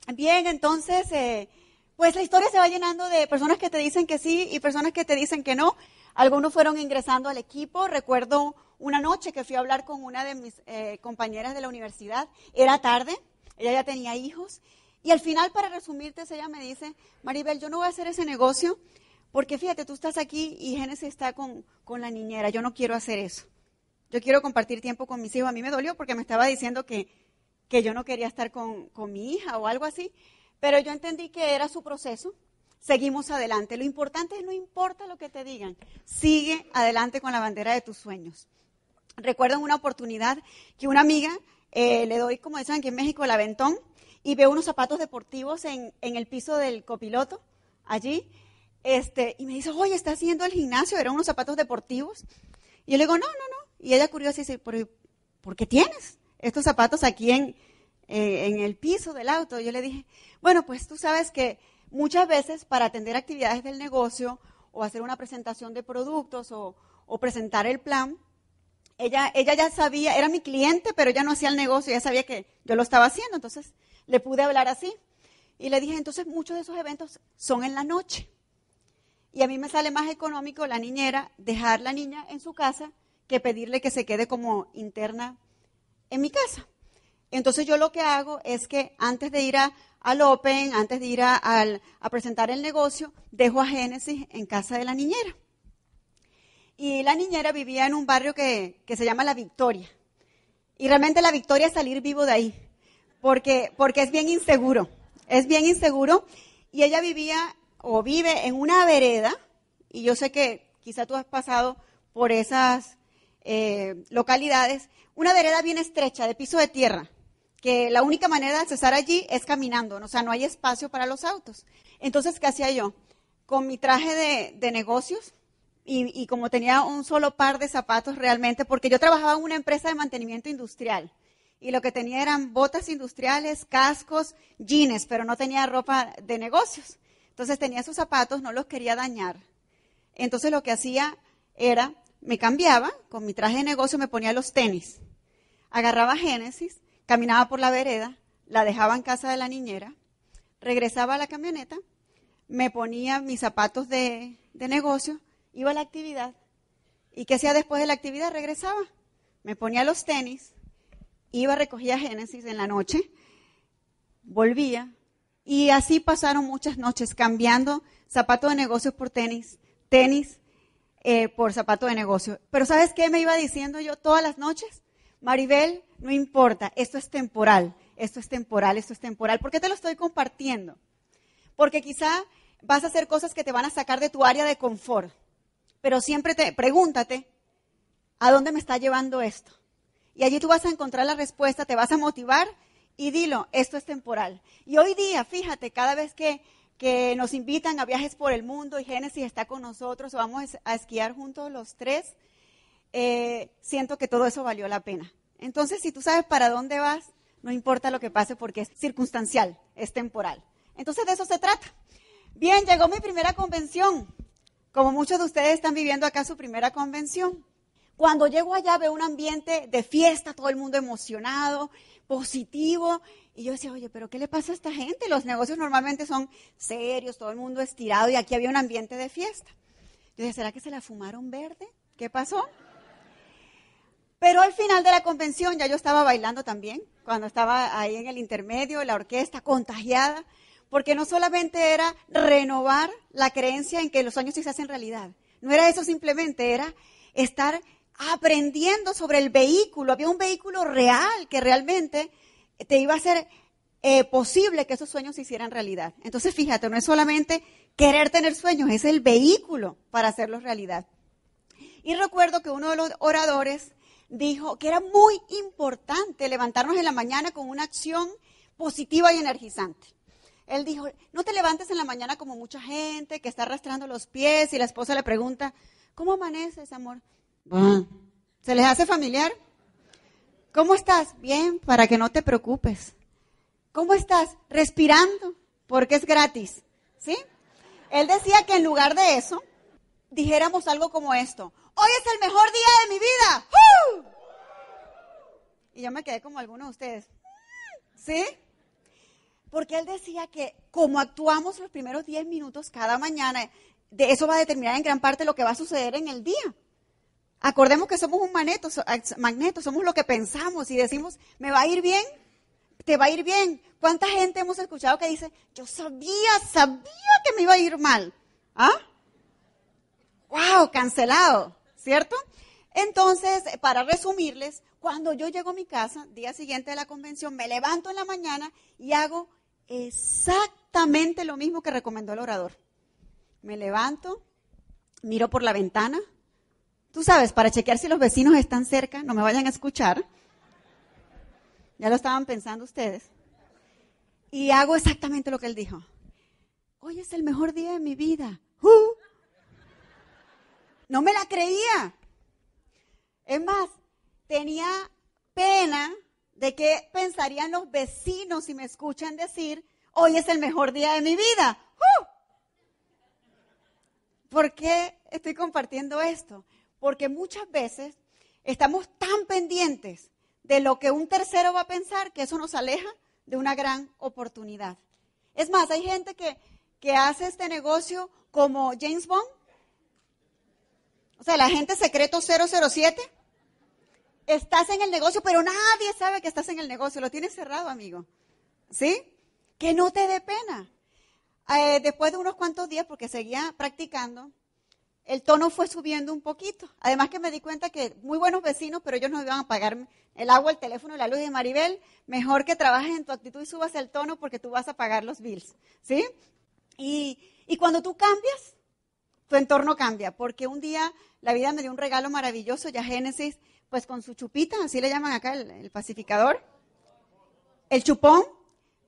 Bien, entonces... Eh, pues la historia se va llenando de personas que te dicen que sí y personas que te dicen que no. Algunos fueron ingresando al equipo. Recuerdo una noche que fui a hablar con una de mis eh, compañeras de la universidad. Era tarde, ella ya tenía hijos. Y al final, para resumirte, ella me dice, Maribel, yo no voy a hacer ese negocio porque fíjate, tú estás aquí y Génesis está con, la niñera. Yo no quiero hacer eso. Yo quiero compartir tiempo con mis hijos. A mí me dolió porque me estaba diciendo que, que yo no quería estar con, con mi hija o algo así. Pero yo entendí que era su proceso. Seguimos adelante. Lo importante es no importa lo que te digan. Sigue adelante con la bandera de tus sueños. Recuerdo una oportunidad que una amiga eh, le doy, como decían aquí en México, el aventón y veo unos zapatos deportivos en, el piso del copiloto allí. Este, y me dice, oye, está haciendo el gimnasio, eran unos zapatos deportivos. Y yo le digo, no, no, no. Y ella curiosa dice, ¿por, ¿por qué tienes estos zapatos aquí en, en el piso del auto, yo le dije, bueno, pues tú sabes que muchas veces para atender actividades del negocio o hacer una presentación de productos o, presentar el plan, ella, ella ya sabía, era mi cliente, pero ella no hacía el negocio, ella sabía que yo lo estaba haciendo, entonces le pude hablar así. Y le dije, entonces muchos de esos eventos son en la noche. Y a mí me sale más económico la niñera dejar la niña en su casa que pedirle que se quede como interna en mi casa. Entonces yo lo que hago es que antes de ir a, al Open, antes de ir a, presentar el negocio, dejo a Génesis en casa de la niñera. Y la niñera vivía en un barrio que, se llama La Victoria. Y realmente la victoria es salir vivo de ahí, porque, porque es bien inseguro, es bien inseguro. Y ella vivía o vive en una vereda, y yo sé que quizá tú has pasado por esas eh, localidades, una vereda bien estrecha, de piso de tierra que la única manera de accesar allí es caminando, o sea, no hay espacio para los autos. Entonces, ¿qué hacía yo? Con mi traje de, negocios y, y, como tenía un solo par de zapatos realmente, porque yo trabajaba en una empresa de mantenimiento industrial y lo que tenía eran botas industriales, cascos, jeans, pero no tenía ropa de negocios. Entonces tenía esos zapatos, no los quería dañar. Entonces lo que hacía era, me cambiaba, con mi traje de negocio me ponía los tenis, agarraba Génesis, caminaba por la vereda, la dejaba en casa de la niñera, regresaba a la camioneta, me ponía mis zapatos de, de negocio, iba a la actividad. ¿Y qué hacía después de la actividad? Regresaba. Me ponía los tenis, iba, recogía Génesis en la noche, volvía. Y así pasaron muchas noches cambiando zapato de negocio por tenis, tenis eh, por zapato de negocio. Pero ¿sabes qué me iba diciendo yo todas las noches? Maribel, no importa, esto es temporal, esto es temporal, esto es temporal. ¿Por qué te lo estoy compartiendo? Porque quizá vas a hacer cosas que te van a sacar de tu área de confort, pero siempre te pregúntate, ¿a dónde me está llevando esto? Y allí tú vas a encontrar la respuesta, te vas a motivar y dilo, esto es temporal. Y hoy día, fíjate, cada vez que, que nos invitan a viajes por el mundo y Génesis está con nosotros, vamos a esquiar juntos los tres, eh, siento que todo eso valió la pena. Entonces, si tú sabes para dónde vas, no importa lo que pase porque es circunstancial, es temporal. Entonces, de eso se trata. Bien, llegó mi primera convención. Como muchos de ustedes están viviendo acá su primera convención. Cuando llego allá veo un ambiente de fiesta, todo el mundo emocionado, positivo. Y yo decía, oye, pero ¿qué le pasa a esta gente? Los negocios normalmente son serios, todo el mundo estirado y aquí había un ambiente de fiesta. Yo decía, ¿será que se la fumaron verde? ¿Qué pasó? Pero al final de la convención ya yo estaba bailando también, cuando estaba ahí en el intermedio, la orquesta contagiada, porque no solamente era renovar la creencia en que los sueños se hacen realidad, no era eso simplemente, era estar aprendiendo sobre el vehículo, había un vehículo real que realmente te iba a hacer eh, posible que esos sueños se hicieran realidad. Entonces fíjate, no es solamente querer tener sueños, es el vehículo para hacerlos realidad. Y recuerdo que uno de los oradores dijo que era muy importante levantarnos en la mañana con una acción positiva y energizante. Él dijo, no te levantes en la mañana como mucha gente que está arrastrando los pies y la esposa le pregunta, ¿cómo amaneces, amor? ¿Se les hace familiar? ¿Cómo estás? Bien, para que no te preocupes. ¿Cómo estás? Respirando, porque es gratis. ¿Sí? Él decía que en lugar de eso, dijéramos algo como esto hoy es el mejor día de mi vida. Y yo me quedé como algunos de ustedes. ¿Sí? Porque él decía que como actuamos los primeros 10 minutos cada mañana, de eso va a determinar en gran parte lo que va a suceder en el día. Acordemos que somos un magneto, ah, magneto, somos lo que pensamos y decimos, ¿me va a ir bien? ¿Te va a ir bien? ¿Cuánta gente hemos escuchado que dice, yo sabía, sabía que me iba a ir mal? ¿Ah? ¡Wow! Cancelado. ¿cierto? Entonces, eh, para resumirles, cuando yo llego a mi casa, día siguiente de la convención, me levanto en la mañana y hago exactamente lo mismo que recomendó el orador. Me levanto, miro por la ventana, tú sabes, para chequear si los vecinos están cerca, no me vayan a escuchar. Ya lo estaban pensando ustedes. Y hago exactamente lo que él dijo. Hoy es el mejor día de mi vida. ¡Uh! No me la creía. Es más, tenía pena de qué pensarían los vecinos si me escuchan decir, hoy es el mejor día de mi vida. ¡Uh! ¿Por qué estoy compartiendo esto? Porque muchas veces estamos tan pendientes de lo que un tercero va a pensar que eso nos aleja de una gran oportunidad. Es más, hay gente que, que hace este negocio como James Bond, o sea, el agente secreto 007. Estás en el negocio, pero nadie sabe que estás en el negocio. Lo tienes cerrado, amigo. ¿Sí? Que no te dé pena. Eh, después de unos cuantos días, porque seguía practicando, el tono fue subiendo un poquito. Además que me di cuenta que muy buenos vecinos, pero ellos no iban a pagar el agua, el teléfono, la luz. de Maribel, mejor que trabajes en tu actitud y subas el tono porque tú vas a pagar los bills. ¿Sí? y cuando tú cambias, tu entorno cambia, porque un día la vida me dio un regalo maravilloso, ya Génesis, pues con su chupita, así le llaman acá el, pacificador, el chupón,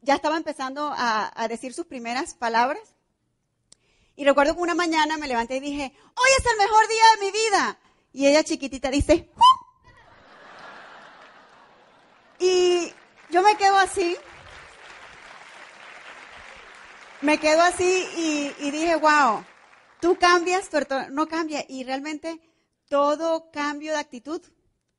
ya estaba empezando a, decir sus primeras palabras. Y recuerdo que una mañana me levanté y dije, hoy es el mejor día de mi vida. Y ella chiquitita dice, y yo me quedo así, me quedo así y, y dije, wow, Tú cambias, tu no cambia. Y realmente todo cambio de actitud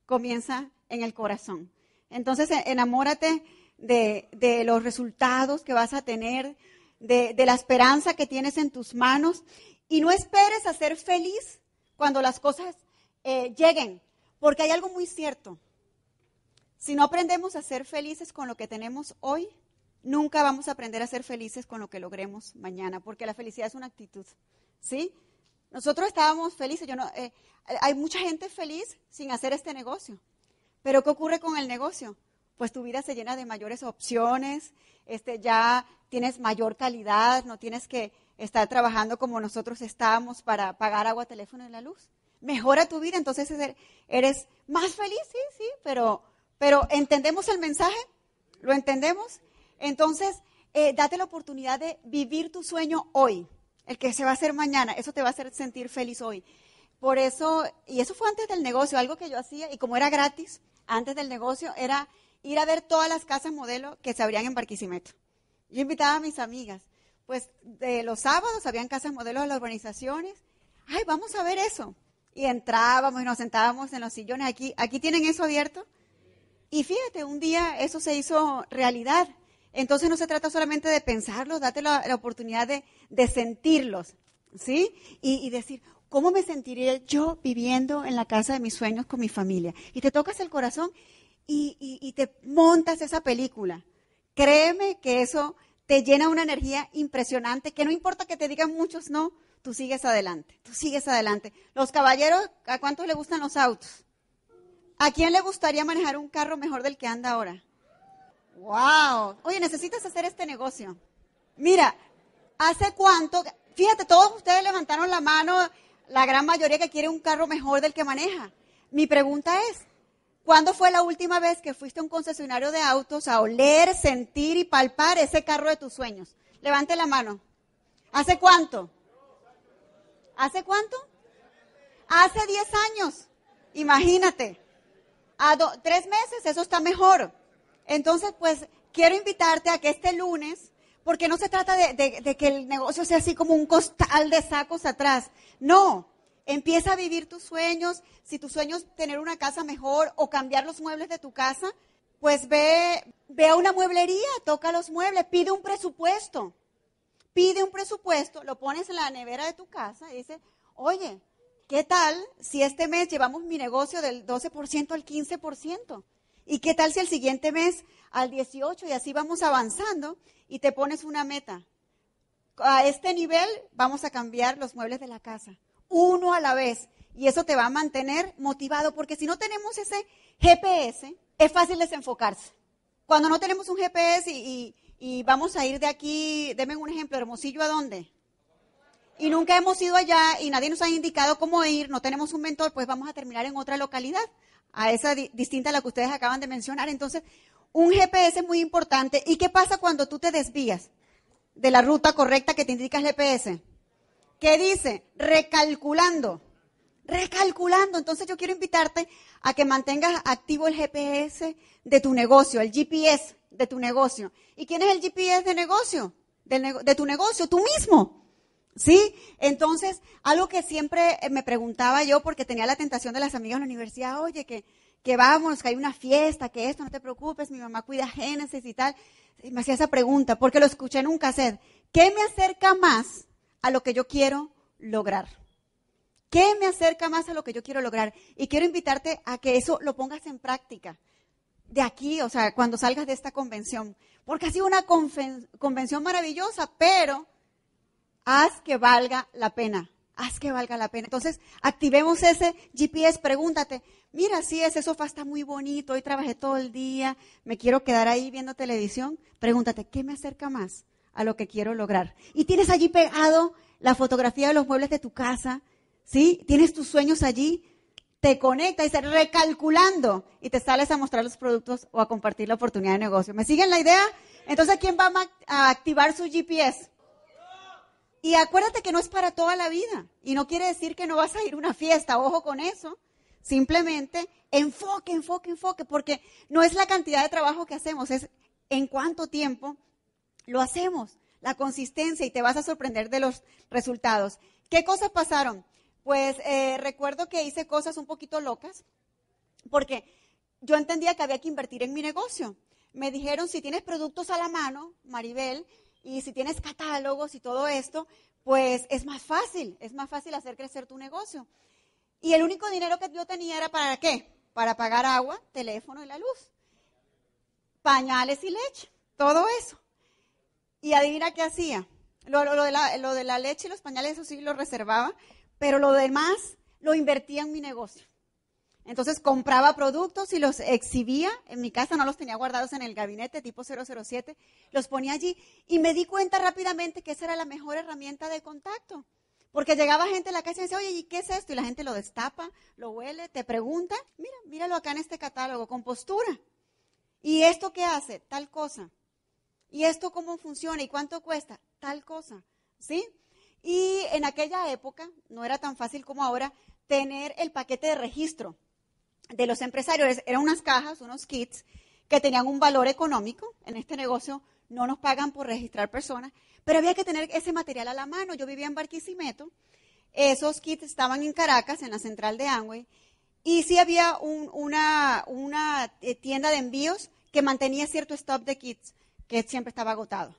comienza en el corazón. Entonces, e, enamórate de, los resultados que vas a tener, de, la esperanza que tienes en tus manos. Y no esperes a ser feliz cuando las cosas eh, lleguen, porque hay algo muy cierto. Si no aprendemos a ser felices con lo que tenemos hoy, nunca vamos a aprender a ser felices con lo que logremos mañana, porque la felicidad es una actitud, ¿sí? Nosotros estábamos felices, yo no, eh, hay mucha gente feliz sin hacer este negocio, pero ¿qué ocurre con el negocio? Pues tu vida se llena de mayores opciones, este, ya tienes mayor calidad, no tienes que estar trabajando como nosotros estábamos para pagar agua, teléfono y la luz. Mejora tu vida, entonces eres más feliz, sí, sí, pero, pero ¿entendemos el mensaje? ¿Lo entendemos? Entonces, eh, date la oportunidad de vivir tu sueño hoy, el que se va a hacer mañana, eso te va a hacer sentir feliz hoy. Por eso, y eso fue antes del negocio, algo que yo hacía, y como era gratis, antes del negocio, era ir a ver todas las casas modelo que se abrían en Barquisimeto. Yo invitaba a mis amigas, pues de los sábados habían casas modelo de las organizaciones. ay, vamos a ver eso. Y entrábamos y nos sentábamos en los sillones, aquí, aquí tienen eso abierto. Y fíjate, un día eso se hizo realidad, entonces no se trata solamente de pensarlos, date la, oportunidad de, sentirlos, ¿sí? Y, decir, ¿cómo me sentiría yo viviendo en la casa de mis sueños con mi familia? Y te tocas el corazón y, y, y te montas esa película. Créeme que eso te llena una energía impresionante, que no importa que te digan muchos no, tú sigues adelante, tú sigues adelante. Los caballeros, ¿a cuántos le gustan los autos? ¿A quién le gustaría manejar un carro mejor del que anda ahora? Wow. Oye, necesitas hacer este negocio. Mira, ¿hace cuánto? Fíjate, todos ustedes levantaron la mano, la gran mayoría que quiere un carro mejor del que maneja. Mi pregunta es, ¿cuándo fue la última vez que fuiste a un concesionario de autos a oler, sentir y palpar ese carro de tus sueños? Levante la mano. ¿Hace cuánto? ¿Hace cuánto? Hace 10 años. Imagínate. A tres meses, eso está mejor. Entonces, pues quiero invitarte a que este lunes, porque no se trata de, que el negocio sea así como un costal de sacos atrás, no. Empieza a vivir tus sueños. Si tus sueños es tener una casa mejor o cambiar los muebles de tu casa, pues ve, ve a una mueblería, toca los muebles, pide un presupuesto. Pide un presupuesto, lo pones en la nevera de tu casa y dices, oye, ¿qué tal si este mes llevamos mi negocio del 12% al 15%? ¿Y qué tal si el siguiente mes al 18 y así vamos avanzando y te pones una meta? A este nivel vamos a cambiar los muebles de la casa, uno a la vez. Y eso te va a mantener motivado, porque si no tenemos ese GPS, es fácil desenfocarse. Cuando no tenemos un GPS y, vamos a ir de aquí, denme un ejemplo, Hermosillo, ¿a dónde? Y nunca hemos ido allá y nadie nos ha indicado cómo ir, no tenemos un mentor, pues vamos a terminar en otra localidad a esa distinta a la que ustedes acaban de mencionar. Entonces, un GPS muy importante. ¿Y qué pasa cuando tú te desvías de la ruta correcta que te indica el GPS? ¿Qué dice? Recalculando. Recalculando. Entonces yo quiero invitarte a que mantengas activo el GPS de tu negocio, el GPS de tu negocio. ¿Y quién es el GPS de negocio? Del de tu negocio, tú mismo. ¿Sí? Entonces, algo que siempre eh, me preguntaba yo, porque tenía la tentación de las amigas en la universidad, oye, que, vamos, que hay una fiesta, que esto, no te preocupes, mi mamá cuida Génesis y tal. me hacía esa pregunta, porque lo escuché en un ¿Qué me acerca más a lo que yo quiero lograr? ¿Qué me acerca más a lo que yo quiero lograr? Y quiero invitarte a que eso lo pongas en práctica de aquí, o sea, cuando salgas de esta convención. Porque ha sido una convención maravillosa, pero haz que valga la pena, haz que valga la pena. Entonces, activemos ese GPS, pregúntate, mira, sí, ese sofá está muy bonito, hoy trabajé todo el día, me quiero quedar ahí viendo televisión, pregúntate, ¿qué me acerca más a lo que quiero lograr? Y tienes allí pegado la fotografía de los muebles de tu casa, ¿sí? Tienes tus sueños allí, te conecta y se recalculando y te sales a mostrar los productos o a compartir la oportunidad de negocio. ¿Me siguen la idea? Entonces, ¿quién va a activar su GPS? Y acuérdate que no es para toda la vida. Y no quiere decir que no vas a ir a una fiesta, ojo con eso. Simplemente enfoque, enfoque, enfoque, porque no es la cantidad de trabajo que hacemos, es en cuánto tiempo lo hacemos, la consistencia y te vas a sorprender de los resultados. ¿Qué cosas pasaron? Pues eh, recuerdo que hice cosas un poquito locas, porque yo entendía que había que invertir en mi negocio. Me dijeron, si tienes productos a la mano, Maribel, y si tienes catálogos y todo esto, pues es más fácil, es más fácil hacer crecer tu negocio. Y el único dinero que yo tenía era para qué? Para pagar agua, teléfono y la luz. Pañales y leche, todo eso. Y adivina qué hacía. Lo, de, la, de la leche y los pañales, eso sí lo reservaba, pero lo demás lo invertía en mi negocio. Entonces compraba productos y los exhibía. En mi casa no los tenía guardados en el gabinete tipo 007. Los ponía allí y me di cuenta rápidamente que esa era la mejor herramienta de contacto. Porque llegaba gente a la casa y decía, oye, ¿y qué es esto? Y la gente lo destapa, lo huele, te pregunta, mira, míralo acá en este catálogo, con postura. ¿Y esto qué hace? Tal cosa. ¿Y esto cómo funciona? ¿Y cuánto cuesta? Tal cosa. ¿Sí? Y en aquella época no era tan fácil como ahora tener el paquete de registro de los empresarios eran unas cajas, unos kits, que tenían un valor económico. En este negocio no nos pagan por registrar personas, pero había que tener ese material a la mano. Yo vivía en Barquisimeto, esos kits estaban en Caracas, en la central de Amway, y sí había una, eh, tienda de envíos que mantenía cierto stock de kits, que siempre estaba agotado.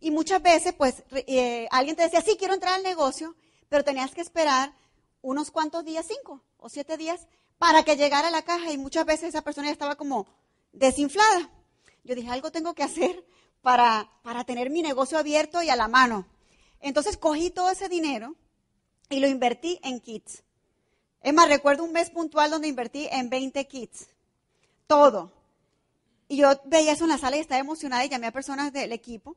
Y muchas veces, pues, eh, alguien te decía, sí, quiero entrar al negocio, pero tenías que esperar unos cuantos días, cinco o siete días, para que llegara a la caja y muchas veces esa persona ya estaba como desinflada. Yo dije, algo tengo que hacer para, tener mi negocio abierto y a la mano. Entonces cogí todo ese dinero y lo invertí en kits. Es más, recuerdo un mes puntual donde invertí en 20 kits. Todo. Y yo veía eso en la sala y estaba emocionada y llamé a personas del equipo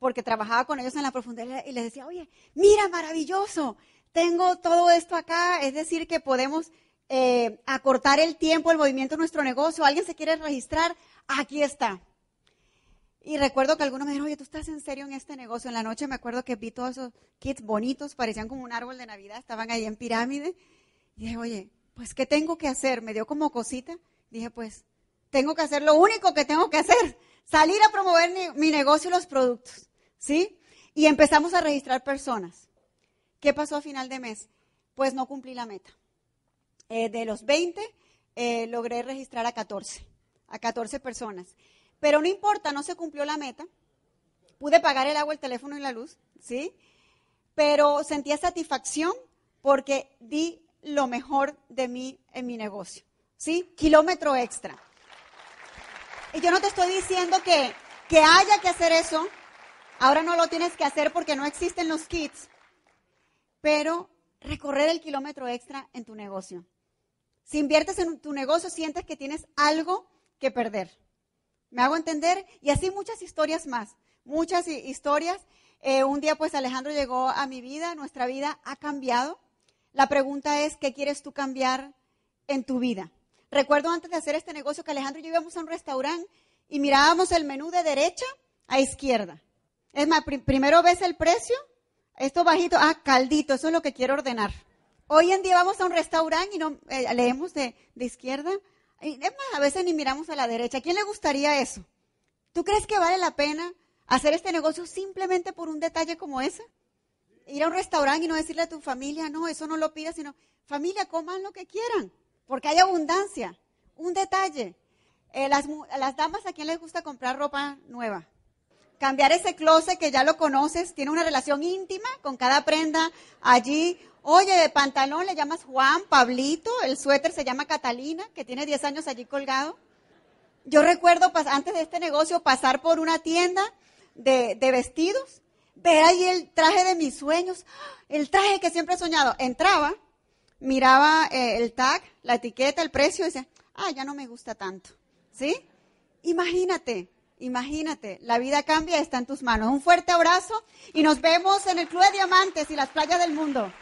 porque trabajaba con ellos en la profundidad y les decía, oye, mira, maravilloso, tengo todo esto acá, es decir, que podemos eh, acortar el tiempo, el movimiento de nuestro negocio, alguien se quiere registrar, aquí está. Y recuerdo que algunos me dijeron, oye, ¿tú estás en serio en este negocio? En la noche me acuerdo que vi todos esos kits bonitos, parecían como un árbol de Navidad, estaban ahí en pirámide. Y dije, oye, pues, ¿qué tengo que hacer? Me dio como cosita. Dije, pues, tengo que hacer lo único que tengo que hacer, salir a promover mi negocio y los productos, ¿sí? Y empezamos a registrar personas. ¿Qué pasó a final de mes? Pues no cumplí la meta. Eh, de los 20, eh, logré registrar a 14, a 14 personas. Pero no importa, no se cumplió la meta. Pude pagar el agua, el teléfono y la luz, ¿sí? Pero sentía satisfacción porque di lo mejor de mí en mi negocio, ¿sí? Kilómetro extra. Y yo no te estoy diciendo que, que haya que hacer eso. Ahora no lo tienes que hacer porque no existen los kits. Pero recorrer el kilómetro extra en tu negocio. Si inviertes en tu negocio, sientes que tienes algo que perder. ¿Me hago entender? Y así muchas historias más, muchas historias. Eh, un día pues Alejandro llegó a mi vida, nuestra vida ha cambiado. La pregunta es, ¿qué quieres tú cambiar en tu vida? Recuerdo antes de hacer este negocio que Alejandro y yo íbamos a un restaurante y mirábamos el menú de derecha a izquierda. Es más, primero ves el precio, esto bajito, ah, caldito, eso es lo que quiero ordenar. Hoy en día vamos a un restaurante y no eh, leemos de, izquierda. Es más, a veces ni miramos a la derecha. ¿A quién le gustaría eso? ¿Tú crees que vale la pena hacer este negocio simplemente por un detalle como ese? Ir a un restaurante y no decirle a tu familia, no, eso no lo pidas, sino, familia, coman lo que quieran, porque hay abundancia. Un detalle. Eh, ¿A las, las damas, ¿a quién les gusta comprar ropa nueva? Cambiar ese closet que ya lo conoces, tiene una relación íntima con cada prenda allí. Oye, de pantalón le llamas Juan, Pablito, el suéter se llama Catalina, que tiene 10 años allí colgado. Yo recuerdo antes de este negocio pasar por una tienda de, vestidos, ver ahí el traje de mis sueños, el traje que siempre he soñado. Entraba, miraba eh, el tag, la etiqueta, el precio y decía, ah, ya no me gusta tanto. ¿Sí? Imagínate, imagínate, la vida cambia, está en tus manos. Un fuerte abrazo y nos vemos en el Club de Diamantes y las playas del mundo.